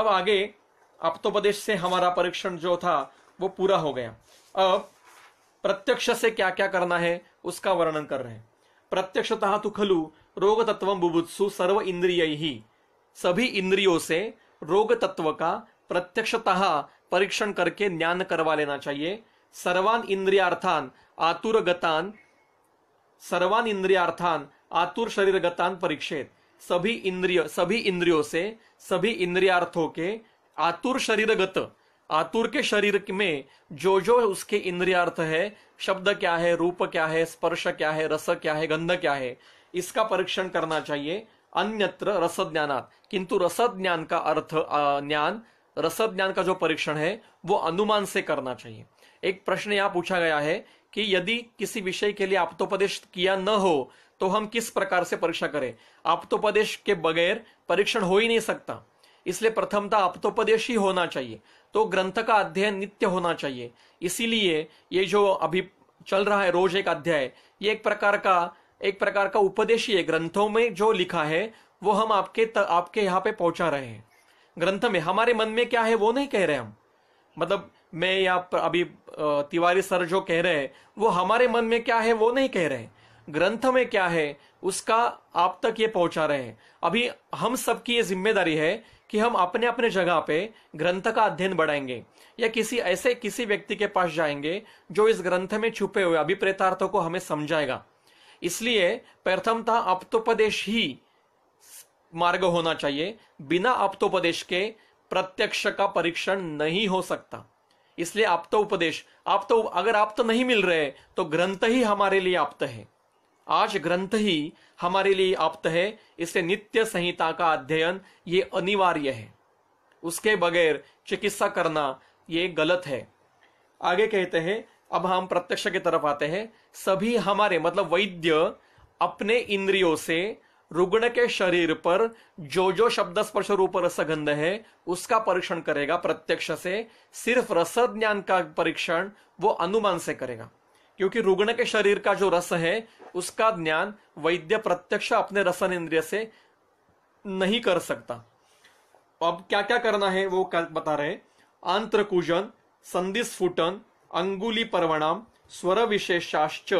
अब आगे आपदेश से हमारा परीक्षण जो था वो पूरा हो गया अब प्रत्यक्ष से क्या क्या करना है उसका वर्णन कर रहे हैं प्रत्यक्षतः तो खलु रोग तत्व बुभुत्सु सर्व इंद्रिय ही सभी इंद्रियों से रोग तत्व का प्रत्यक्षतः परीक्षण करके ज्ञान करवा लेना चाहिए सर्वान इंद्रियार्थान आतुर गतान सर्वान इंद्रियार्थान आतुर शरीर गतान परीक्षित सभी इंद्रिय सभी इंद्रियों से सभी इंद्रियार्थों के आतुर शरीरगत आतुर के शरीर में जो जो उसके इंद्रियार्थ है शब्द क्या है रूप क्या है स्पर्श क्या है रस क्या है गंध क्या है इसका परीक्षण करना चाहिए अन्यत्र रसज्ञानात किंतु ज्ञान का अर्थ ज्ञान ज्ञान का जो परीक्षण है वो अनुमान से करना चाहिए एक प्रश्न यहाँ पूछा गया है कि यदि किसी विषय के लिए तो किया न हो तो हम किस प्रकार से परीक्षा करें तो के बगैर परीक्षण हो ही नहीं सकता इसलिए प्रथमता आप्तोपदेश ही होना चाहिए तो ग्रंथ का अध्ययन नित्य होना चाहिए इसीलिए ये जो अभी चल रहा है रोज एक अध्याय ये एक प्रकार का एक प्रकार का है ग्रंथों में जो लिखा है वो हम आपके त, आपके यहाँ पे पहुंचा रहे हैं ग्रंथ में हमारे मन में क्या है वो नहीं कह रहे हम मतलब मैं या अभी तिवारी सर जो कह रहे हैं वो हमारे मन में क्या है वो नहीं कह रहे ग्रंथ में क्या है उसका आप तक ये पहुंचा रहे हैं अभी हम सबकी ये जिम्मेदारी है कि हम अपने अपने जगह पे ग्रंथ का अध्ययन बढ़ाएंगे या किसी ऐसे किसी व्यक्ति के पास जाएंगे जो इस ग्रंथ में छुपे हुए अभिप्रेतार्थों को हमें समझाएगा इसलिए प्रथमतः अप्तोपदेश ही मार्ग होना चाहिए बिना अप्तोपदेश के प्रत्यक्ष का परीक्षण नहीं हो सकता इसलिए आप तो उपदेश आप तो अगर आप तो नहीं मिल रहे तो ग्रंथ ही हमारे लिए आप है आज ग्रंथ ही हमारे लिए आप्त है इससे नित्य संहिता का अध्ययन ये अनिवार्य है उसके बगैर चिकित्सा करना ये गलत है आगे कहते हैं अब हम प्रत्यक्ष की तरफ आते हैं सभी हमारे मतलब वैद्य अपने इंद्रियों से रुग्ण के शरीर पर जो जो शब्द स्पर्श रूप रसगंध है उसका परीक्षण करेगा प्रत्यक्ष से सिर्फ रस ज्ञान का परीक्षण वो अनुमान से करेगा क्योंकि रुग्ण के शरीर का जो रस है उसका ज्ञान वैद्य प्रत्यक्ष अपने रसन इंद्रिय से नहीं कर सकता तो अब क्या क्या करना है वो बता रहे आंत्रकुजन संधि स्फुटन अंगुली परवणाम स्वर विशेषाश्च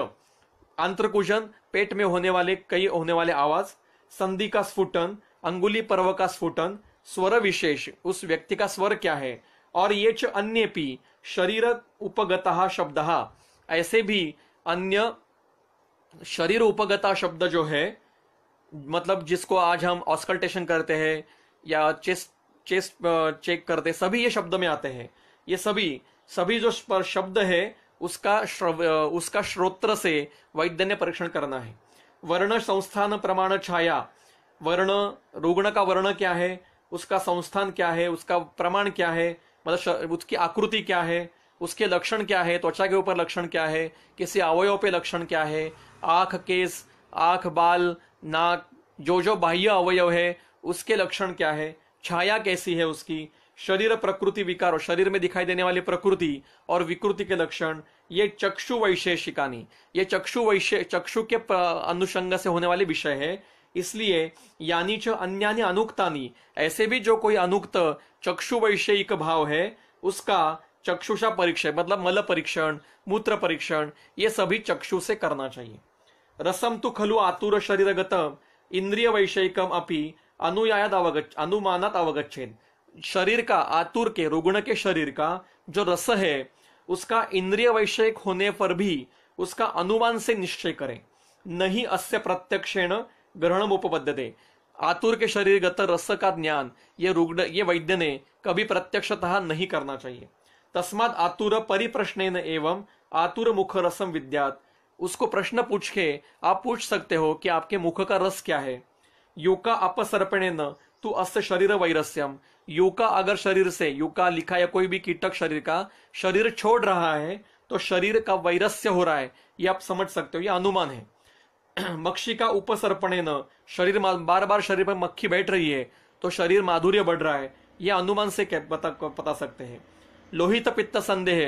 आंत्रकुजन पेट में होने वाले कई होने वाले आवाज संधि का स्फुटन अंगुली पर्व का स्फुटन स्वर विशेष उस व्यक्ति का स्वर क्या है और ये च अन्य पी शरीर उपगत शब्द ऐसे भी अन्य शरीर उपगता शब्द जो है मतलब जिसको आज हम ऑस्कल्टेशन करते हैं या चेस्ट चेस्ट चेक करते सभी ये शब्द में आते हैं ये सभी सभी जो शब्द है उसका श्रव, उसका श्रोत्र से वैद्य ने परीक्षण करना है वर्ण संस्थान प्रमाण छाया वर्ण रुग्ण का वर्ण क्या है उसका संस्थान क्या है उसका प्रमाण क्या है मतलब उसकी आकृति क्या है उसके लक्षण क्या है त्वचा के ऊपर लक्षण क्या है किसी अवयव पे लक्षण क्या है आंख केस आंख बाल नाक जो जो बाह्य अवयव है उसके लक्षण क्या है छाया कैसी है उसकी शरीर प्रकृति विकार और शरीर में दिखाई देने वाली प्रकृति और विकृति के लक्षण ये चक्षु वैशेषिकानी ये चक्षु वैशे चक्षु के अनुषंग से होने वाले विषय है इसलिए यानी च अन्य अनुक्तानी ऐसे भी जो कोई अनुक्त चक्षु वैशेक भाव है उसका चक्षुषा परीक्षण मतलब मल परीक्षण मूत्र परीक्षण ये सभी चक्षु से करना चाहिए रसम तु खलु आतुर शरीर गतम इंद्रिय वैषयिकम अपी अनुयाद अवगत अनुमानत अवगछेद शरीर का आतुर के रुग्ण के शरीर का जो रस है उसका इंद्रिय वैषयिक होने पर भी उसका अनुमान से निश्चय करें नहीं अस्य प्रत्यक्षेण ग्रहण दे आतुर के शरीर गत रस का ज्ञान ये रुग्ण ये वैद्य ने कभी प्रत्यक्षतः नहीं करना चाहिए तस्माद आतुर परिप्रश्न एवं आतुर मुख रसम विद्यात उसको प्रश्न पूछ के आप पूछ सकते हो कि आपके मुख का रस क्या है योका अपसर्पणे न तू अस्त शरीर वैरस्यम योका अगर शरीर से युका लिखा या कोई भी कीटक शरीर का शरीर छोड़ रहा है तो शरीर का वैरस्य हो रहा है ये आप समझ सकते हो ये अनुमान है *clears throat* मक्षी का उपसर्पणे न शरीर बार बार शरीर पर मक्खी बैठ रही है तो शरीर माधुर्य बढ़ रहा है यह अनुमान से पता पता सकते हैं लोहित पित्त संदेह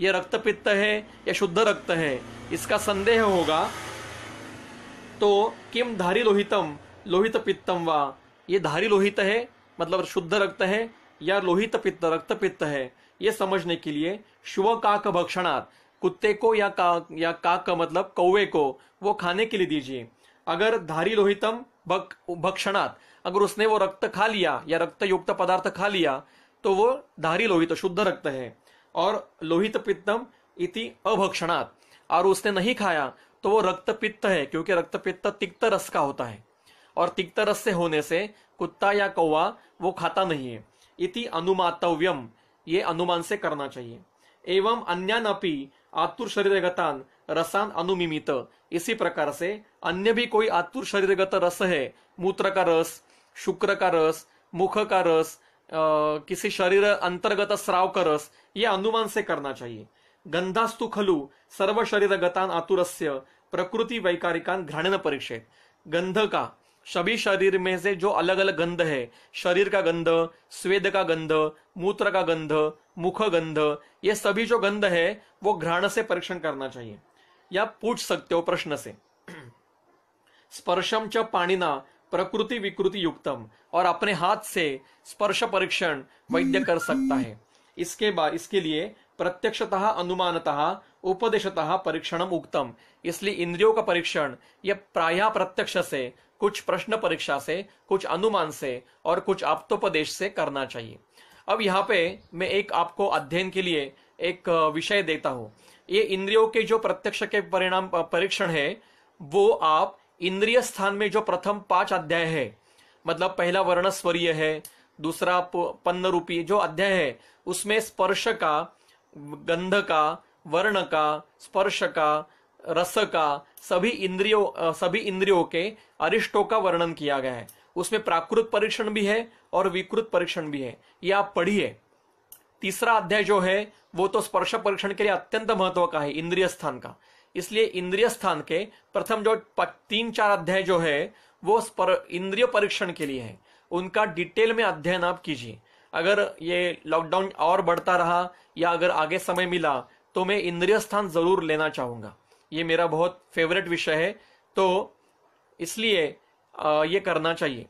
यह रक्त पित्त है या शुद्ध रक्त है इसका संदेह होगा तो किम धारी लोहितम लोहित पित्तम वा ये धारी लोहित है मतलब शुद्ध रक्त है या लोहित पित्त रक्त पित्त है ये समझने के लिए शुभ काक भक्षणार्थ कुत्ते को या का या काक का मतलब कौवे को वो खाने के लिए दीजिए अगर धारी लोहितम भक्षणात् अगर उसने वो रक्त खा लिया या रक्त युक्त पदार्थ खा लिया तो वो धारी लोहित शुद्ध रक्त है और लोहित पित्तम इति अभक्षणात् और उसने नहीं खाया तो वो रक्त पित्त है क्योंकि रक्त पित्त तिक्त रस का होता है और तिक्त रस से होने से कुत्ता या कौवा वो खाता नहीं है इति अनुमातव्यम ये अनुमान से करना चाहिए एवं अन्यानपि आतुर शरीरगतान रसान अनुमिमित इसी प्रकार से अन्य भी कोई आतुर शरीरगत रस है मूत्र का रस शुक्र का रस मुख का रस किसी शरीर अंतर्गत स्राव करस ये अनुमान से करना चाहिए गंधास्तु खलु सर्व शरीर गतान आतुरस्य प्रकृति वैकारिकान घृणन परिषेद गंध का सभी शरीर में से जो अलग अलग गंध है शरीर का गंध स्वेद का गंध मूत्र का गंध मुख गंध ये सभी जो गंध है वो घ्राण से परीक्षण करना चाहिए या पूछ सकते हो प्रश्न से *clears throat* स्पर्शम च पाणीना प्रकृति विकृति युक्तम और अपने हाथ से स्पर्श परीक्षण वैद्य कर सकता है इसके बाद इसके लिए प्रत्यक्षतः अनुमानतः उपदेशतः परीक्षणम उक्तम इसलिए इंद्रियों का परीक्षण यह प्राय प्रत्यक्ष से कुछ प्रश्न परीक्षा से कुछ अनुमान से और कुछ आप्तोपदेश से करना चाहिए अब यहाँ पे मैं एक आपको अध्ययन के लिए एक विषय देता हूँ ये इंद्रियों के जो प्रत्यक्ष के परिणाम परीक्षण है वो आप इंद्रिय स्थान में जो प्रथम पांच अध्याय है मतलब पहला वर्ण स्वरीय है दूसरा पन्न रूपी जो अध्याय है उसमें स्पर्श का गंध का वर्ण का स्पर्श का रस का सभी इंद्रियों सभी इंद्रियों के अरिष्टों का वर्णन किया गया है उसमें प्राकृत परीक्षण भी है और विकृत परीक्षण भी है यह आप पढ़िए तीसरा अध्याय जो है वो तो स्पर्श परीक्षण के लिए अत्यंत महत्व का है इंद्रिय स्थान का इसलिए इंद्रिय स्थान के प्रथम जो तीन चार अध्याय जो है वो पर, इंद्रिय परीक्षण के लिए है उनका डिटेल में अध्ययन आप कीजिए अगर ये लॉकडाउन और बढ़ता रहा या अगर आगे समय मिला तो मैं इंद्रिय स्थान जरूर लेना चाहूंगा ये मेरा बहुत फेवरेट विषय है तो इसलिए ये करना चाहिए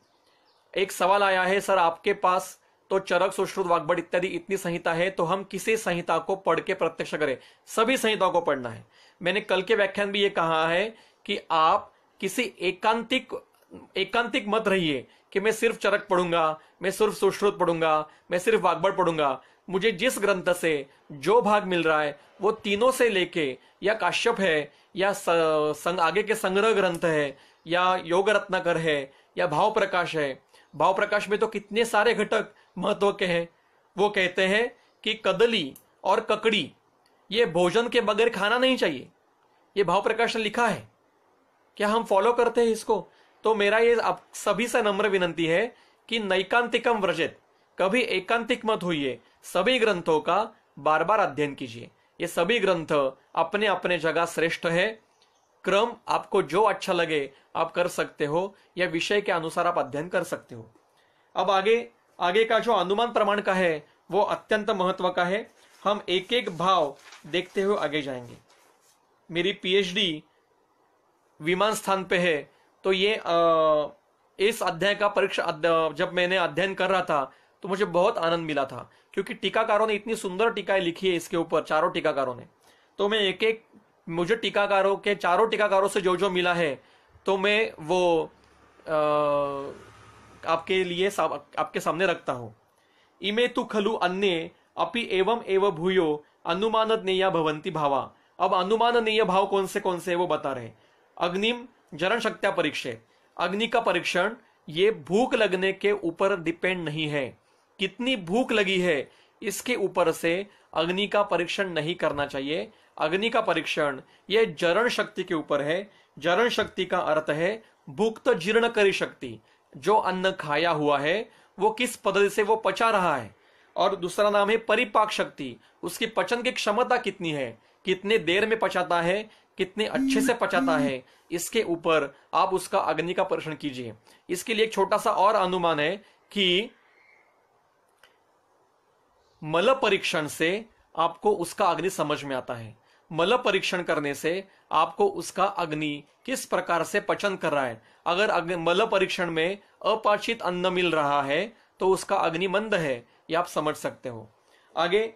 एक सवाल आया है सर आपके पास तो चरक सुश्रुत वाग्बट इत्यादि इतनी संहिता है तो हम किसी संहिता को पढ़ के प्रत्यक्ष करें सभी संहिताओं को पढ़ना है मैंने कल के व्याख्यान भी ये कहा है कि आप किसी एकांतिक एकांतिक मत रहिए कि मैं सिर्फ चरक पढ़ूंगा मैं सिर्फ सुश्रुत पढ़ूंगा मैं सिर्फ वागबड़ पढ़ूंगा मुझे जिस ग्रंथ से जो भाग मिल रहा है वो तीनों से लेके या काश्यप है या संग, आगे के संग्रह ग्रंथ है या योग रत्नाकर है या भाव प्रकाश है भाव प्रकाश में तो कितने सारे घटक महत्व के हैं वो कहते हैं कि कदली और ककड़ी ये भोजन के बगैर खाना नहीं चाहिए ये भाव प्रकाश ने लिखा है क्या हम फॉलो करते हैं इसको तो मेरा ये आप सभी से नम्र विनंती है कि नैकांतिकम व्रजित कभी एकांतिक मत होइए सभी ग्रंथों का बार बार अध्ययन कीजिए ये सभी ग्रंथ अपने अपने जगह श्रेष्ठ है क्रम आपको जो अच्छा लगे आप कर सकते हो या विषय के अनुसार आप अध्ययन कर सकते हो अब आगे आगे का जो अनुमान प्रमाण का है वो अत्यंत महत्व का है हम एक एक भाव देखते हुए आगे जाएंगे मेरी पीएचडी विमान स्थान पे है तो ये आ, इस अध्याय का परीक्षा जब मैंने अध्ययन कर रहा था तो मुझे बहुत आनंद मिला था क्योंकि टीकाकारों ने इतनी सुंदर टीकाएं लिखी है इसके ऊपर चारों टीकाकारों ने तो मैं एक एक मुझे टीकाकारों के चारों टीकाकारों से जो जो मिला है तो मैं वो आ, आपके लिए सा, आपके सामने रखता हूँ इमे तु खलु अन्य अपि एवं एव भूयो अनुमानत नेया भवंती भावा अब अनुमाननीय भाव कौन से कौन से है वो बता रहे अग्निम जरण शक्तिया परीक्षे अग्नि का परीक्षण ये भूख लगने के ऊपर डिपेंड नहीं है कितनी भूख लगी है इसके ऊपर से अग्नि का परीक्षण नहीं करना चाहिए अग्नि का परीक्षण ये जरण शक्ति के ऊपर है जरण शक्ति का अर्थ है भूख तो जीर्ण करी शक्ति जो अन्न खाया हुआ है वो किस पद्धति से वो पचा रहा है और दूसरा नाम है परिपाक शक्ति उसकी पचन की क्षमता कितनी है कितने देर में पचाता है कितने अच्छे से पचाता है इसके ऊपर आप उसका अग्नि का परीक्षण कीजिए इसके लिए एक छोटा सा और अनुमान है कि मल परीक्षण से आपको उसका अग्नि समझ में आता है मल परीक्षण करने से आपको उसका अग्नि किस प्रकार से पचन कर रहा है अगर मल परीक्षण में अपाचित अन्न मिल रहा है तो उसका अग्नि मंद है यह आप समझ सकते हो आगे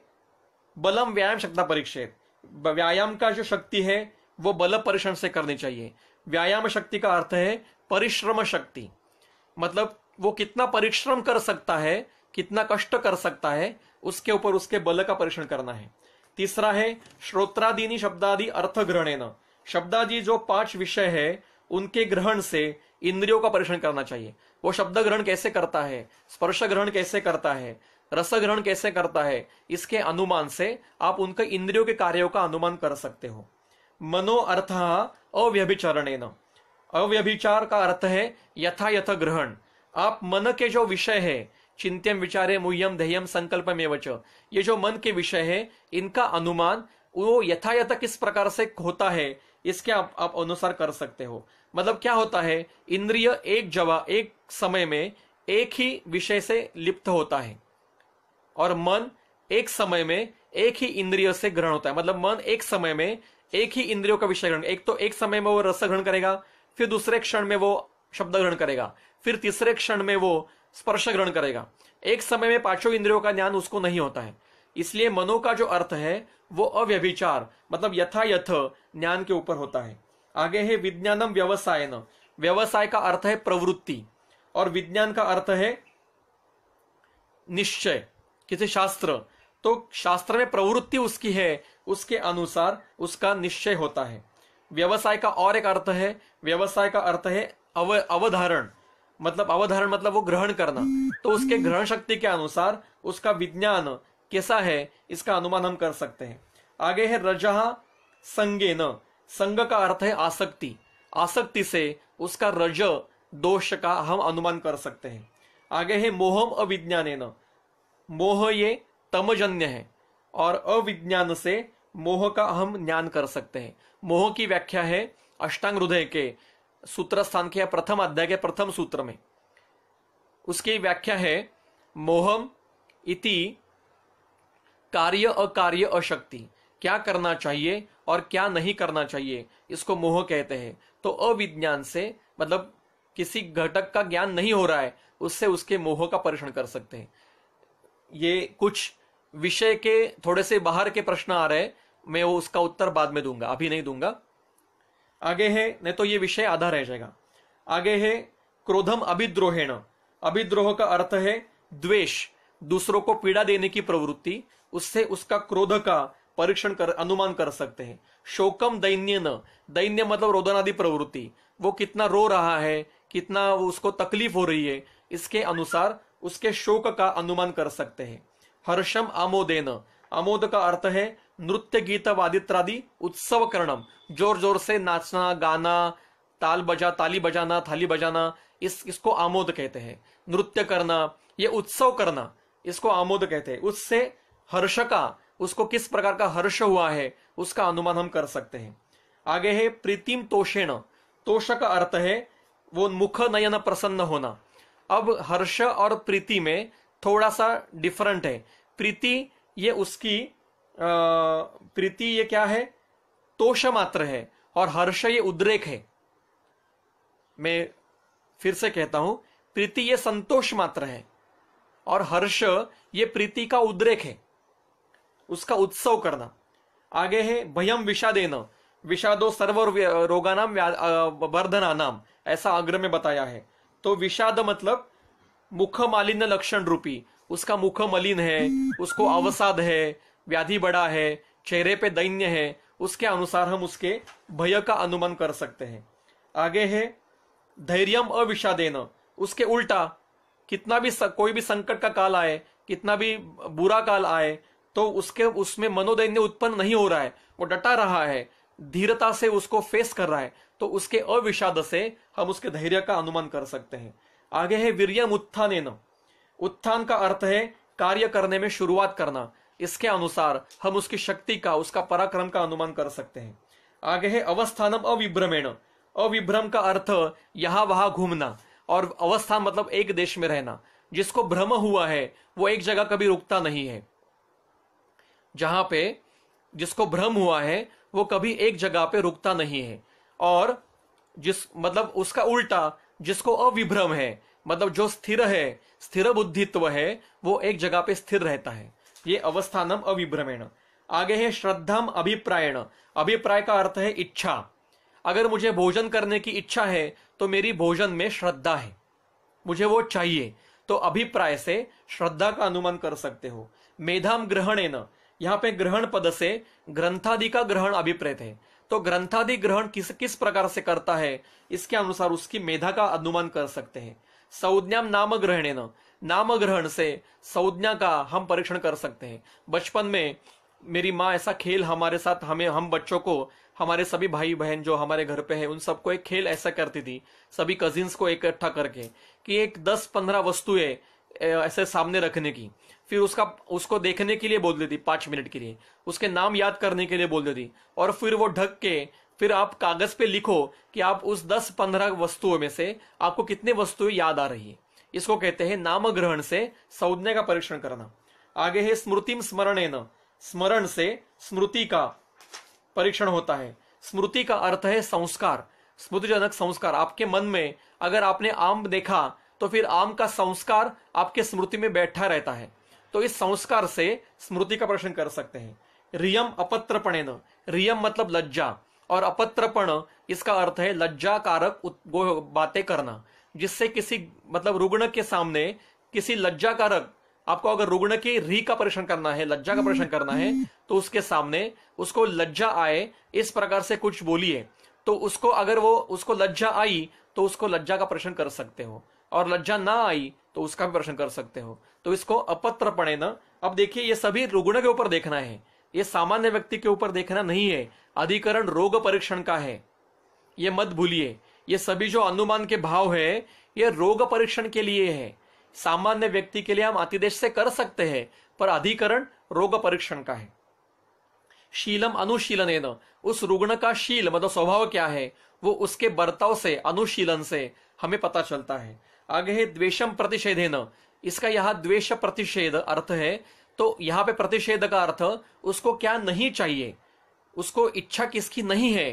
बलम व्यायाम शक्ता परीक्षित व्यायाम का जो शक्ति है वो बल परिश्रम से करनी चाहिए व्यायाम शक्ति का अर्थ है परिश्रम शक्ति मतलब वो कितना परिश्रम कर सकता है कितना कष्ट कर सकता है उसके ऊपर उसके बल का परीक्षण करना है तीसरा है श्रोत्रादिनी शब्दादि अर्थ ग्रहण शब्दादि जो पांच विषय है उनके ग्रहण से इंद्रियों का परीक्षण करना चाहिए वो शब्द ग्रहण कैसे करता है स्पर्श ग्रहण कैसे करता है रसग्रहण कैसे करता है इसके अनुमान से आप उनके इंद्रियों के कार्यों का अनुमान कर सकते हो मनो अर्थ अव्यभिचरण अव्यभिचार का अर्थ है यथा यथ ग्रहण आप मन के जो विषय है चिंतन विचारे मुह्यम धैयम संकल्प में वच ये जो मन के विषय है इनका अनुमान वो यथायथ किस प्रकार से होता है इसके आप, आप अनुसार कर सकते हो मतलब क्या होता है इंद्रिय एक जवा एक समय में एक ही विषय से लिप्त होता है और मन एक समय में एक ही इंद्रिय से ग्रहण होता है मतलब मन एक समय में एक ही इंद्रियों का विषय ग्रहण एक तो एक समय में वो रस ग्रहण करेगा फिर दूसरे क्षण में वो शब्द ग्रहण करेगा फिर तीसरे क्षण में वो स्पर्श ग्रहण करेगा एक समय में पांचों इंद्रियों का ज्ञान उसको नहीं होता है इसलिए मनो का जो अर्थ है वो अव्यभिचार मतलब यथायथ ज्ञान के ऊपर होता है आगे है विज्ञानम व्यवसायन व्यवसाय का अर्थ है प्रवृत्ति और विज्ञान का अर्थ है निश्चय किसी शास्त्र तो शास्त्र में प्रवृत्ति उसकी है उसके अनुसार उसका निश्चय होता है व्यवसाय का और एक अर्थ है व्यवसाय का अर्थ है अव अवधारण मतलब अवधारण मतलब वो ग्रहण करना तो उसके ग्रहण शक्ति के अनुसार उसका विज्ञान कैसा है इसका अनुमान हम कर सकते हैं आगे है रजहा संगे न संग का अर्थ है आसक्ति आसक्ति से उसका रज दोष का हम अनुमान कर सकते हैं आगे है मोहम अविज्ञान न मोह ये तमजन्य है और अविज्ञान से मोह का हम ज्ञान कर सकते हैं मोह की व्याख्या है अष्टांग हृदय के सूत्र स्थान के प्रथम अध्याय के प्रथम सूत्र में उसकी व्याख्या है मोहम इति कार्य अकार्य अशक्ति क्या करना चाहिए और क्या नहीं करना चाहिए इसको मोह कहते हैं तो अविज्ञान से मतलब किसी घटक का ज्ञान नहीं हो रहा है उससे उसके मोह का परीक्षण कर सकते हैं ये कुछ विषय के थोड़े से बाहर के प्रश्न आ रहे हैं मैं वो उसका उत्तर बाद में दूंगा अभी नहीं दूंगा आगे है नहीं तो ये विषय आधा रह जाएगा आगे है क्रोधम अभिद्रोहेण अभिद्रोह का अर्थ है द्वेष दूसरों को पीड़ा देने की प्रवृत्ति उससे उसका क्रोध का परीक्षण कर अनुमान कर सकते हैं शोकम दैन्य न दैन्य मतलब रोदनादि प्रवृत्ति वो कितना रो रहा है कितना उसको तकलीफ हो रही है इसके अनुसार उसके शोक का अनुमान कर सकते हैं हर्षम आमोदेन आमोद का अर्थ है नृत्य गीत वादित्रादि उत्सव करणम जोर जोर से नाचना गाना ताल बजा ताली बजाना थाली बजाना इस इसको आमोद कहते हैं नृत्य करना ये उत्सव करना इसको आमोद कहते हैं उससे हर्ष का उसको किस प्रकार का हर्ष हुआ है उसका अनुमान हम कर सकते हैं आगे है प्रीतिम तोषेण तोष का अर्थ है वो मुख नयन प्रसन्न होना अब हर्ष और प्रीति में थोड़ा सा डिफरेंट है प्रीति ये उसकी प्रीति ये क्या है तोष मात्र है और हर्ष ये उद्रेक है मैं फिर से कहता हूं प्रीति ये संतोष मात्र है और हर्ष ये प्रीति का उद्रेक है उसका उत्सव करना आगे है भयम देना विषादो सर्व रोगानाम वर्धना नाम ऐसा अग्र में बताया है तो विषाद मतलब मुख मालिन्य लक्षण रूपी उसका मुख मलिन है उसको अवसाद है व्याधि बड़ा है चेहरे पे दैन्य है उसके अनुसार हम उसके भय का अनुमान कर सकते हैं आगे है धैर्यम अविषादेन उसके उल्टा कितना भी कोई भी संकट का काल आए कितना भी बुरा काल आए तो उसके उसमें मनोदैन्य उत्पन्न नहीं हो रहा है वो डटा रहा है धीरता से उसको फेस कर रहा है तो उसके अविषाद से हम उसके धैर्य का अनुमान कर सकते हैं आगे है वीरियम उत्थान उत्थान का अर्थ है कार्य करने में शुरुआत करना इसके अनुसार हम उसकी शक्ति का उसका पराक्रम का अनुमान कर सकते हैं आगे है अवस्थानम अविभ्रमेण अविभ्रम का अर्थ यहाँ वहां घूमना और अवस्था मतलब एक देश में रहना जिसको भ्रम हुआ है वो एक जगह कभी रुकता नहीं है जहां पे जिसको भ्रम हुआ है वो कभी एक जगह पे रुकता नहीं है और जिस मतलब उसका उल्टा जिसको अविभ्रम है मतलब जो स्थिर है स्थिर बुद्धित्व है वो एक जगह पे स्थिर रहता है ये अवस्थानम अविभ्रमेण आगे है श्रद्धम अभिप्रायण अभिप्राय का अर्थ है इच्छा अगर मुझे भोजन करने की इच्छा है तो मेरी भोजन में श्रद्धा है मुझे वो चाहिए तो अभिप्राय से श्रद्धा का अनुमान कर सकते हो मेधाम ग्रहण न यहाँ पे ग्रहण पद से ग्रंथादि का ग्रहण अभिप्रेत है तो ग्रंथादि ग्रहण किस किस प्रकार से करता है इसके अनुसार उसकी मेधा का अनुमान कर सकते हैं संज्ञाम नाम ग्रहण नाम ग्रहण से संज्ञा का हम परीक्षण कर सकते हैं बचपन में मेरी माँ ऐसा खेल हमारे साथ हमें हम बच्चों को हमारे सभी भाई बहन जो हमारे घर पे हैं उन सबको एक खेल ऐसा करती थी सभी कजिन्स को इकट्ठा करके कि एक दस पंद्रह वस्तुएं ऐसे सामने रखने की फिर उसका उसको देखने के लिए बोल देती पांच मिनट के लिए उसके नाम याद करने के लिए बोल देती और फिर वो ढक के फिर आप कागज पे लिखो कि आप उस दस पंद्रह वस्तुओं में से आपको कितने वस्तुएं याद आ रही है इसको कहते हैं नाम ग्रहण से सौज्ञा का परीक्षण करना आगे है स्मृतिम स्मरण स्मरण से स्मृति का परीक्षण होता है स्मृति का अर्थ है संस्कार स्मृतिजनक संस्कार आपके मन में अगर आपने आम देखा तो फिर आम का संस्कार आपके स्मृति में बैठा रहता है तो इस संस्कार से स्मृति का प्रश्न कर सकते हैं रियम अपत्रपणे न रियम मतलब लज्जा और अपत्रपण इसका अर्थ है लज्जा कारक बातें करना जिससे किसी मतलब रुग्ण के सामने किसी लज्जा कारक आपको अगर रुग्ण की री का परीक्षण करना है लज्जा का परीक्षण करना है तो उसके सामने उसको लज्जा आए इस प्रकार से कुछ बोलिए तो उसको अगर वो उसको लज्जा आई तो उसको लज्जा का प्रश्न कर सकते हो और लज्जा ना आई तो उसका भी प्रश्न कर सकते हो तो इसको अपत्र पड़े न अब देखिए ये सभी रुग्ण के ऊपर देखना है ये सामान्य व्यक्ति के ऊपर देखना नहीं है अधिकरण रोग परीक्षण का है ये मत भूलिए ये सभी जो अनुमान के भाव है ये रोग परीक्षण के लिए है सामान्य व्यक्ति के लिए हम अतिदेश से कर सकते हैं पर अधिकरण रोग परीक्षण का है शीलम अनुशीलन उस रुग्ण का शील मतलब स्वभाव क्या है वो उसके बर्ताव से अनुशीलन से हमें पता चलता है आगे द्वेशम प्रतिषेधे न इसका यहाँ द्वेष प्रतिषेध अर्थ है तो यहाँ पे प्रतिषेध का अर्थ उसको क्या नहीं चाहिए उसको इच्छा किसकी नहीं है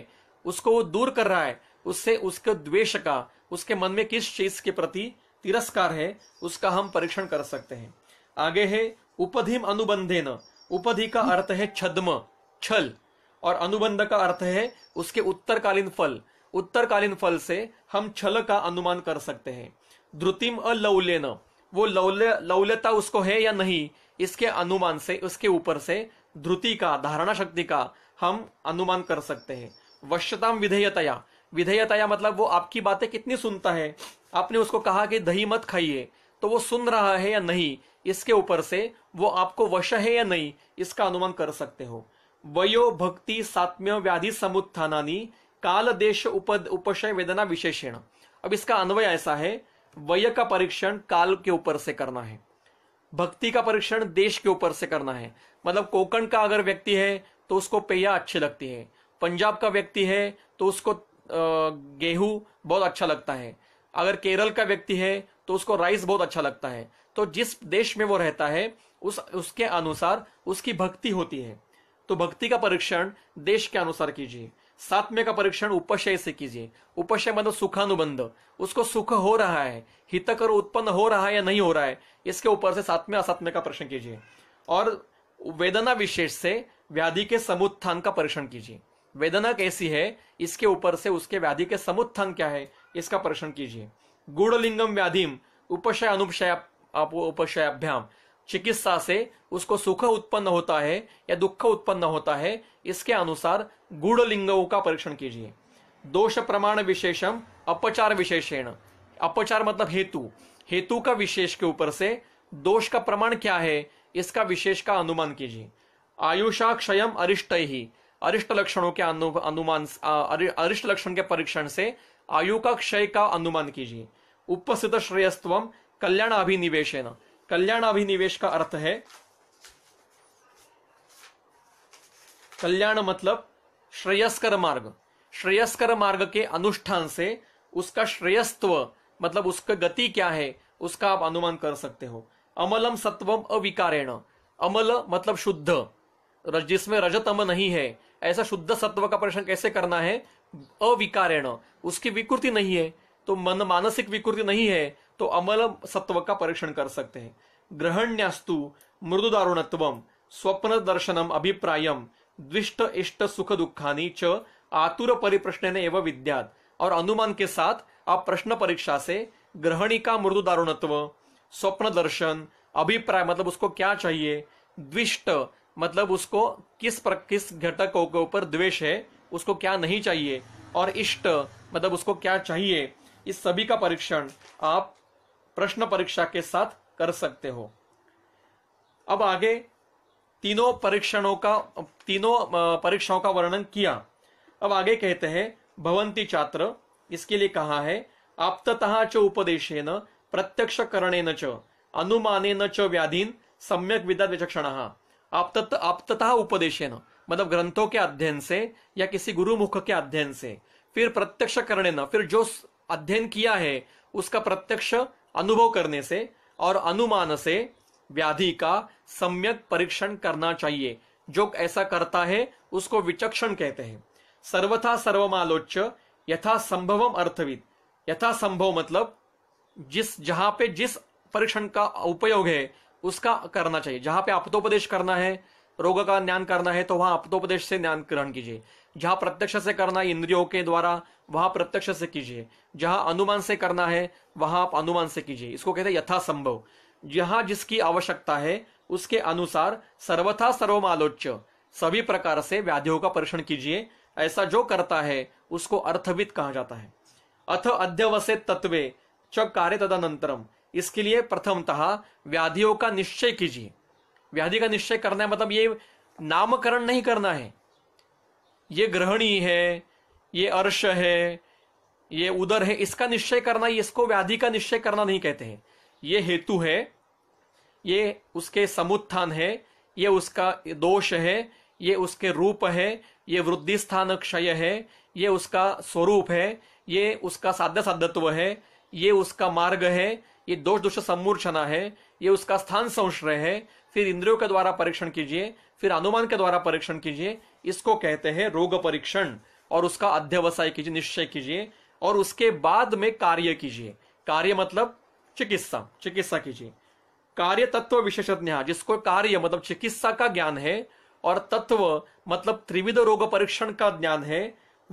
उसको वो दूर कर रहा है उससे उसके द्वेष का उसके मन में किस चीज के प्रति तिरस्कार है उसका हम परीक्षण कर सकते हैं आगे है उपधिम अनुबंधेन उपधि का अर्थ है छद्म छल और अनुबंध का अर्थ है उसके उत्तरकालीन फल उत्तरकालीन फल से हम छल का अनुमान कर सकते हैं द्रुतिम अलौलेन वो लौल्य लौल्यता उसको है या नहीं इसके अनुमान से उसके ऊपर से ध्रुति का धारणा शक्ति का हम अनुमान कर सकते हैं वश्यताम विधेयतया विधेयतया मतलब वो आपकी बातें कितनी सुनता है आपने उसको कहा कि दही मत खाइए तो वो सुन रहा है या नहीं इसके ऊपर से वो आपको वश है या नहीं इसका अनुमान कर सकते हो वयो भक्ति सात्म्य व्याधि समुत्थानी काल देश उपद उपशय वेदना विशेषण अब इसका अन्वय ऐसा है व्यय का परीक्षण काल के ऊपर से करना है भक्ति का परीक्षण देश के ऊपर से करना है मतलब कोकण का अगर व्यक्ति है तो उसको पेया अच्छी लगती है पंजाब का व्यक्ति है तो उसको गेहूं बहुत अच्छा लगता है अगर केरल का व्यक्ति है तो उसको राइस बहुत अच्छा लगता है तो जिस देश में वो रहता है उस उसके अनुसार उसकी भक्ति होती है तो भक्ति का परीक्षण देश के अनुसार कीजिए सातवे का परीक्षण उपशय से कीजिए उपशय मतलब सुखानुबंध उसको सुख हो रहा है हितकर उत्पन्न हो रहा है या नहीं हो रहा है इसके ऊपर से सातवें असातवें का परीक्षण कीजिए और वेदना विशेष से व्याधि के समुत्थान का परीक्षण कीजिए वेदना कैसी है इसके ऊपर से उसके व्याधि के समुत्थान क्या है इसका परीक्षण कीजिए गुड़लिंगम व्याधिम उपशय अनुपशय अभ्याम चिकित्सा से उसको सुख उत्पन्न होता है या दुख उत्पन्न होता है इसके अनुसार लिंगों का परीक्षण कीजिए दोष प्रमाण विशेषम अपचार विशेषण अपचार मतलब हेतु हेतु का विशेष के ऊपर से दोष का प्रमाण क्या है इसका विशेष का अनुमान कीजिए आयुषा क्षय अरिष्ट ही अरिष्ट लक्षणों के अनु, अनुमान अरिष्ट लक्षण के परीक्षण से आयु का क्षय का अनुमान कीजिए उपस्थित श्रेयस्व कल्याण अभिनिवेश कल्याण अभिनिवेश का अर्थ है कल्याण मतलब श्रेयस्कर मार्ग श्रेयस्कर मार्ग के अनुष्ठान से उसका श्रेयस्त्व मतलब उसका गति क्या है उसका आप अनुमान कर सकते हो अमलम सत्वम अविकारेण अमल मतलब शुद्ध जिसमें रजतम नहीं है ऐसा शुद्ध सत्व का परीक्षण कैसे करना है अविकारेण उसकी विकृति नहीं है तो मन मानसिक विकृति नहीं है तो अमल सत्व का परीक्षण कर सकते हैं ग्रहण्यास्तु मृदुदारुणत्वम स्वप्न दर्शनम अभिप्रायम द्विष्ट इष्ट सुख दुखानी च आतुर परिप्रश्न एवं विद्यात और अनुमान के साथ आप प्रश्न परीक्षा से ग्रहणिका मृदु दारुणत्व स्वप्न दर्शन अभिप्राय मतलब उसको क्या चाहिए द्विष्ट मतलब उसको किस पर किस घटकों के ऊपर द्वेष है उसको क्या नहीं चाहिए और इष्ट मतलब उसको क्या चाहिए इस सभी का परीक्षण आप प्रश्न परीक्षा के साथ कर सकते हो अब आगे तीनों परीक्षणों का तीनों परीक्षाओं का वर्णन किया अब आगे कहते हैं भवंती छात्र इसके लिए कहा है आप्तः च उपदेशेन प्रत्यक्ष न च न च व्याधीन सम्यक विद्या विचक्षण आप्तत आप्तः मतलब ग्रंथों के अध्ययन से या किसी गुरुमुख के अध्ययन से फिर प्रत्यक्ष न फिर जो अध्ययन किया है उसका प्रत्यक्ष अनुभव करने से और अनुमान से व्याधि का सम्यक परीक्षण करना चाहिए जो ऐसा करता है उसको विचक्षण कहते हैं सर्वथा सर्वमालोच्य यथा संभवम अर्थविद यथा संभव मतलब जिस जहां पे जिस परीक्षण का उपयोग है उसका करना चाहिए जहां पे आपदोपदेश करना है रोग का ज्ञान करना है तो वहां आपदोपदेश से ज्ञान ग्रहण कीजिए जहां प्रत्यक्ष से करना है इंद्रियों के द्वारा वहां प्रत्यक्ष से कीजिए जहां अनुमान से करना है वहां आप अनुमान से कीजिए इसको कहते हैं यथासंभव जहां जिसकी आवश्यकता है उसके अनुसार सर्वथा सर्वमालोच्य सभी प्रकार से व्याधियों का परीक्षण कीजिए ऐसा जो करता है उसको अर्थविद कहा जाता है अथ अध्यवसे तत्वे च कार्य तदनंतरम इसके लिए प्रथमतः व्याधियों का निश्चय कीजिए व्याधि का निश्चय करना है मतलब ये नामकरण नहीं करना है ये ग्रहणी है ये अर्श है ये उदर है इसका निश्चय करना इसको व्याधि का निश्चय करना नहीं कहते हैं ये हेतु है ये उसके समुत्थान है ये उसका दोष है ये उसके रूप है ये वृद्धि स्थान क्षय है ये उसका स्वरूप है ये उसका साध्य साधत्व है ये उसका मार्ग है ये दोष दोष सम्मूर्छना है ये उसका स्थान संश्रय है फिर इंद्रियों के द्वारा परीक्षण कीजिए फिर अनुमान के द्वारा परीक्षण कीजिए इसको कहते हैं रोग परीक्षण और उसका अध्यवसाय कीजिए निश्चय कीजिए और उसके बाद में कार्य कीजिए कार्य मतलब चिकित्सा चिकित्सा कीजिए कार्य तत्व विशेषज्ञ जिसको कार्य मतलब चिकित्सा का ज्ञान है और तत्व मतलब त्रिविध रोग परीक्षण का ज्ञान है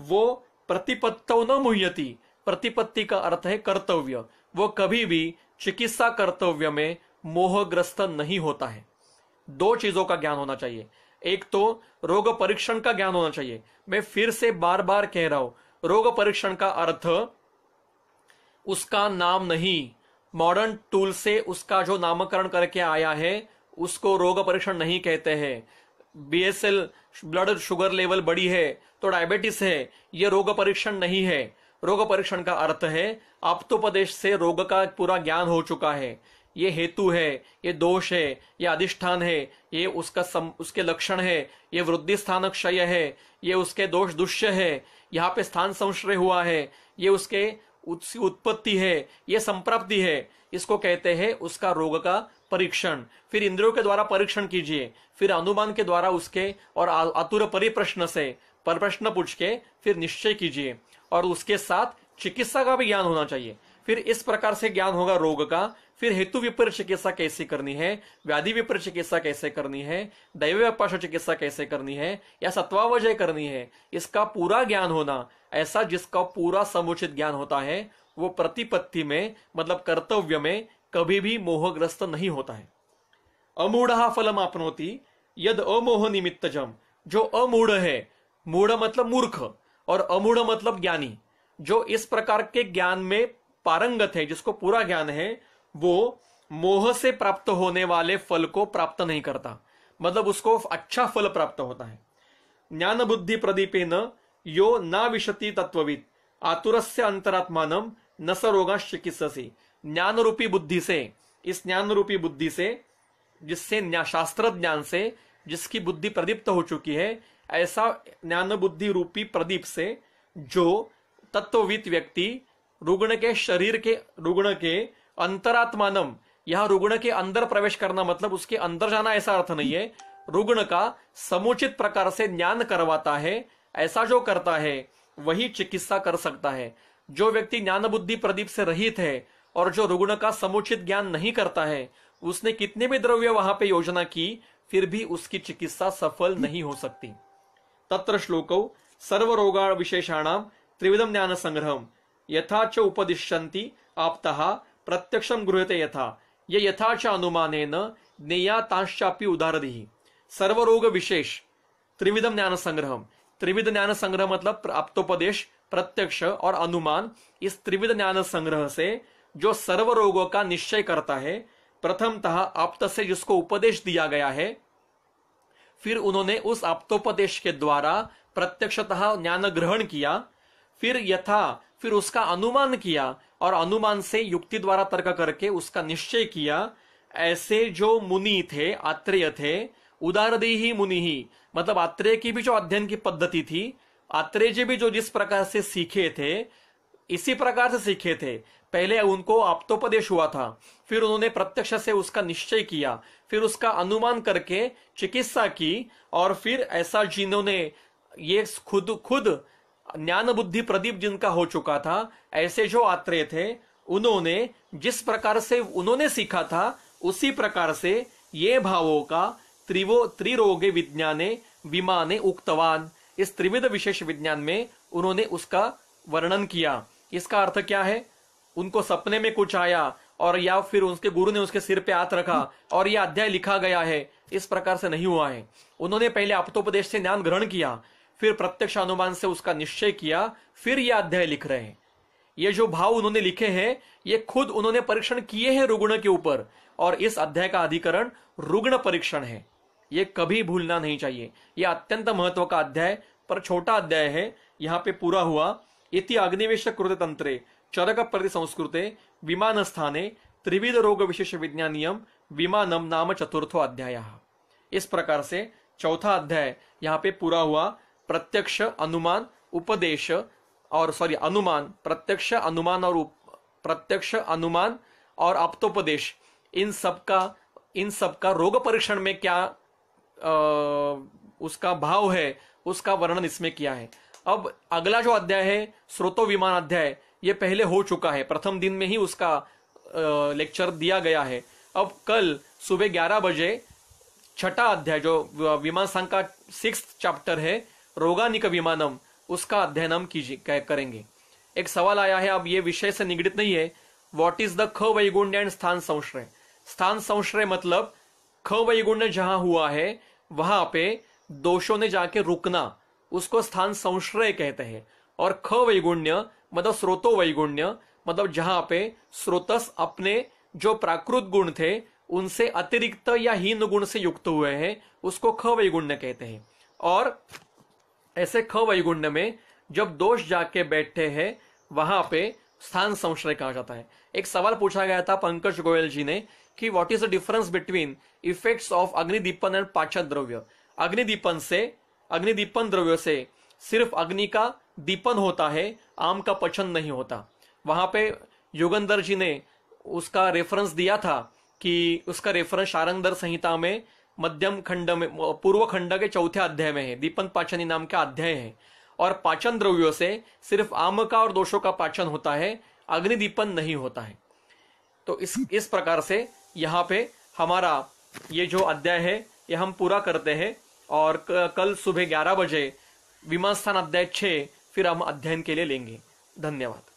वो प्रतिपत्तव न मुह्यति प्रतिपत्ति का अर्थ है कर्तव्य वो कभी भी चिकित्सा कर्तव्य में मोहग्रस्त नहीं होता है दो चीजों का ज्ञान होना चाहिए एक तो रोग परीक्षण का ज्ञान होना चाहिए मैं फिर से बार बार कह रहा हूं रोग परीक्षण का अर्थ उसका नाम नहीं मॉडर्न टूल से उसका जो नामकरण करके आया है उसको रोग परीक्षण नहीं कहते हैं B S L blood sugar level बड़ी है तो डायबिटीज है ये रोग परीक्षण नहीं है रोग परीक्षण का अर्थ है आपदेश से रोग का पूरा ज्ञान हो चुका है ये हेतु है ये दोष है ये अधिष्ठान है ये उसका सम, उसके लक्षण है ये वृद्धि स्थान क्षय है ये उसके दोष दुष्य है यहाँ पे स्थान संश्रय हुआ है ये उसके उसकी उत्पत्ति है ये संप्राप्ति है इसको कहते हैं उसका रोग का परीक्षण फिर इंद्रियों के द्वारा परीक्षण कीजिए फिर अनुमान के द्वारा उसके और अतुर परिप्रश्न से पर प्रश्न पूछ के फिर निश्चय कीजिए और उसके साथ चिकित्सा का भी ज्ञान होना चाहिए फिर इस प्रकार से ज्ञान होगा रोग का फिर हेतु विपर चिकित्सा कैसे करनी है व्याधि विपर चिकित्सा कैसे करनी है दैव व्यापाश चिकित्सा कैसे करनी है या सत्वावजय करनी है इसका पूरा ज्ञान होना ऐसा जिसका पूरा समुचित ज्ञान होता है वो प्रतिपत्ति में मतलब कर्तव्य में कभी भी मोहग्रस्त नहीं होता है अमूढ़ फलम आपनोती यद अमोह निमित्त जम जो अमूढ़ है मूढ़ मतलब मूर्ख और अमूढ़ मतलब ज्ञानी जो इस प्रकार के ज्ञान में पारंगत है जिसको पूरा ज्ञान है वो मोह से प्राप्त होने वाले फल को प्राप्त नहीं करता मतलब उसको अच्छा फल प्राप्त होता है ज्ञान बुद्धि प्रदीपे न यो ना विशति तत्वविद आतुरस्य अंतरात्मान न स रोगा चिकित्सा ज्ञान रूपी बुद्धि से इस ज्ञान रूपी बुद्धि से जिससे शास्त्र ज्ञान से जिसकी बुद्धि प्रदीप्त हो चुकी है ऐसा ज्ञान बुद्धि रूपी प्रदीप से जो तत्ववित व्यक्ति रुग्ण के शरीर के रुग्ण के अंतरात्मानम यह रुग्ण के अंदर प्रवेश करना मतलब उसके अंदर जाना ऐसा अर्थ नहीं है रुग्ण का समुचित प्रकार से ज्ञान करवाता है ऐसा जो करता है वही चिकित्सा कर सकता है जो व्यक्ति ज्ञान बुद्धि प्रदीप से रहित है और जो रुग्ण का समुचित ज्ञान नहीं करता है उसने कितने भी द्रव्य वहां पे योजना की फिर भी उसकी चिकित्सा सफल नहीं हो सकती तत्र श्लोक सर्व रोगा विशेषाणाम त्रिविधम ज्ञान संग्रह यथाच च उपदिश्यन्ति प्रत्यक्ष गृहते यथा ये यथा च अनुमानेन ज्ञेयातांश्चापि सर्व रोग विशेष त्रिविधम ज्ञान संग्रह त्रिविध ज्ञान संग्रह मतलब प्राप्तोपदेश प्रत्यक्ष और अनुमान इस त्रिविध ज्ञान संग्रह से जो सर्व रोगों का निश्चय करता है प्रथमतः आप्त से जिसको उपदेश दिया गया है फिर उन्होंने उस आप्तोपदेश के द्वारा प्रत्यक्षतः ज्ञान ग्रहण किया फिर यथा फिर उसका अनुमान किया और अनुमान से युक्ति द्वारा तर्क करके उसका निश्चय किया ऐसे जो मुनि थे आत्रेय थे उदारदेही मुनि ही मतलब आत्रेय की भी जो अध्ययन की पद्धति थी आत्रेय जी भी जो जिस प्रकार से सीखे थे इसी प्रकार से सीखे थे पहले उनको आप्तोपदेश हुआ था फिर उन्होंने प्रत्यक्ष से उसका निश्चय किया फिर उसका अनुमान करके चिकित्सा की और फिर ऐसा जिन्होंने ये खुद खुद ज्ञान बुद्धि प्रदीप जिनका हो चुका था ऐसे जो आत्रेय थे उन्होंने जिस प्रकार से उन्होंने सीखा था उसी प्रकार से ये भावों का त्रिवो त्रिरोगे विज्ञाने विमाने उक्तवान इस त्रिविध विशेष विज्ञान में उन्होंने उसका वर्णन किया इसका अर्थ क्या है उनको सपने में कुछ आया और या फिर उसके गुरु ने उसके सिर पे हाथ रखा और यह अध्याय लिखा गया है इस प्रकार से नहीं हुआ है उन्होंने पहले आप्तोपदेश से ज्ञान ग्रहण किया फिर प्रत्यक्ष अनुमान से उसका निश्चय किया फिर यह अध्याय लिख रहे हैं ये जो भाव उन्होंने लिखे हैं ये खुद उन्होंने परीक्षण किए हैं रुग्ण के ऊपर और इस अध्याय का अधिकरण रुग्ण परीक्षण है ये कभी भूलना नहीं चाहिए यह अत्यंत महत्व का अध्याय पर छोटा अध्याय है यहाँ पे पूरा हुआ इति अग्निवेश कृत तंत्रे चरक प्रति संस्कृते विमान स्थाने त्रिविध रोग विशेष विज्ञानियम विमानम नाम चतुर्थो अध्याय इस प्रकार से चौथा अध्याय यहाँ पे पूरा हुआ प्रत्यक्ष अनुमान उपदेश और सॉरी अनुमान प्रत्यक्ष अनुमान और प्रत्यक्ष अनुमान और अप्तोपदेश इन सब का इन सब का रोग परीक्षण में क्या आ, उसका भाव है उसका वर्णन इसमें किया है अब अगला जो अध्याय है स्रोतो विमान अध्याय ये पहले हो चुका है प्रथम दिन में ही उसका लेक्चर दिया गया है अब कल सुबह ग्यारह बजे छठा अध्याय जो विमान संघ का सिक्स चैप्टर है रोगानिक विमानम उसका अध्ययन हम करेंगे एक सवाल आया है अब ये विषय से निगड़ित नहीं है वॉट इज द ख वैगुण्य एंड स्थान संश्रय स्थान संश्रय मतलब ख वैगुण्य जहां हुआ है वहां पे दोषों ने जाके रुकना उसको स्थान संश्रय कहते हैं और ख वैगुण्य मतलब स्रोतो वैगुण्य मतलब जहां पे स्रोतस अपने जो प्राकृत गुण थे उनसे अतिरिक्त या हीन गुण से युक्त हुए हैं उसको ख वैगुण्य कहते हैं और ऐसे ख वैगुण्य में जब दोष जाके बैठे हैं वहां पे स्थान संश्रय कहा जाता है एक सवाल पूछा गया था पंकज गोयल जी ने कि what is the difference between effects of agnideepan and pachan dravya अग्निदीपन से अग्निदीपन द्रव्य से सिर्फ अग्नि का दीपन होता है आम का पचन नहीं होता वहां पे युगंदर जी ने उसका रेफरेंस दिया था कि उसका रेफरेंस शारंगदर संहिता में मध्यम खंड में पूर्व खंड के चौथे अध्याय में है दीपन पाचनी नाम का अध्याय है और पाचन द्रव्यों से सिर्फ आम का और दोषों का पाचन होता है अग्नि दीपन नहीं होता है तो इस इस प्रकार से यहाँ पे हमारा ये जो अध्याय है ये हम पूरा करते हैं और कल सुबह ग्यारह बजे विमान स्थान अध्याय छः फिर हम अध्ययन के लिए लेंगे धन्यवाद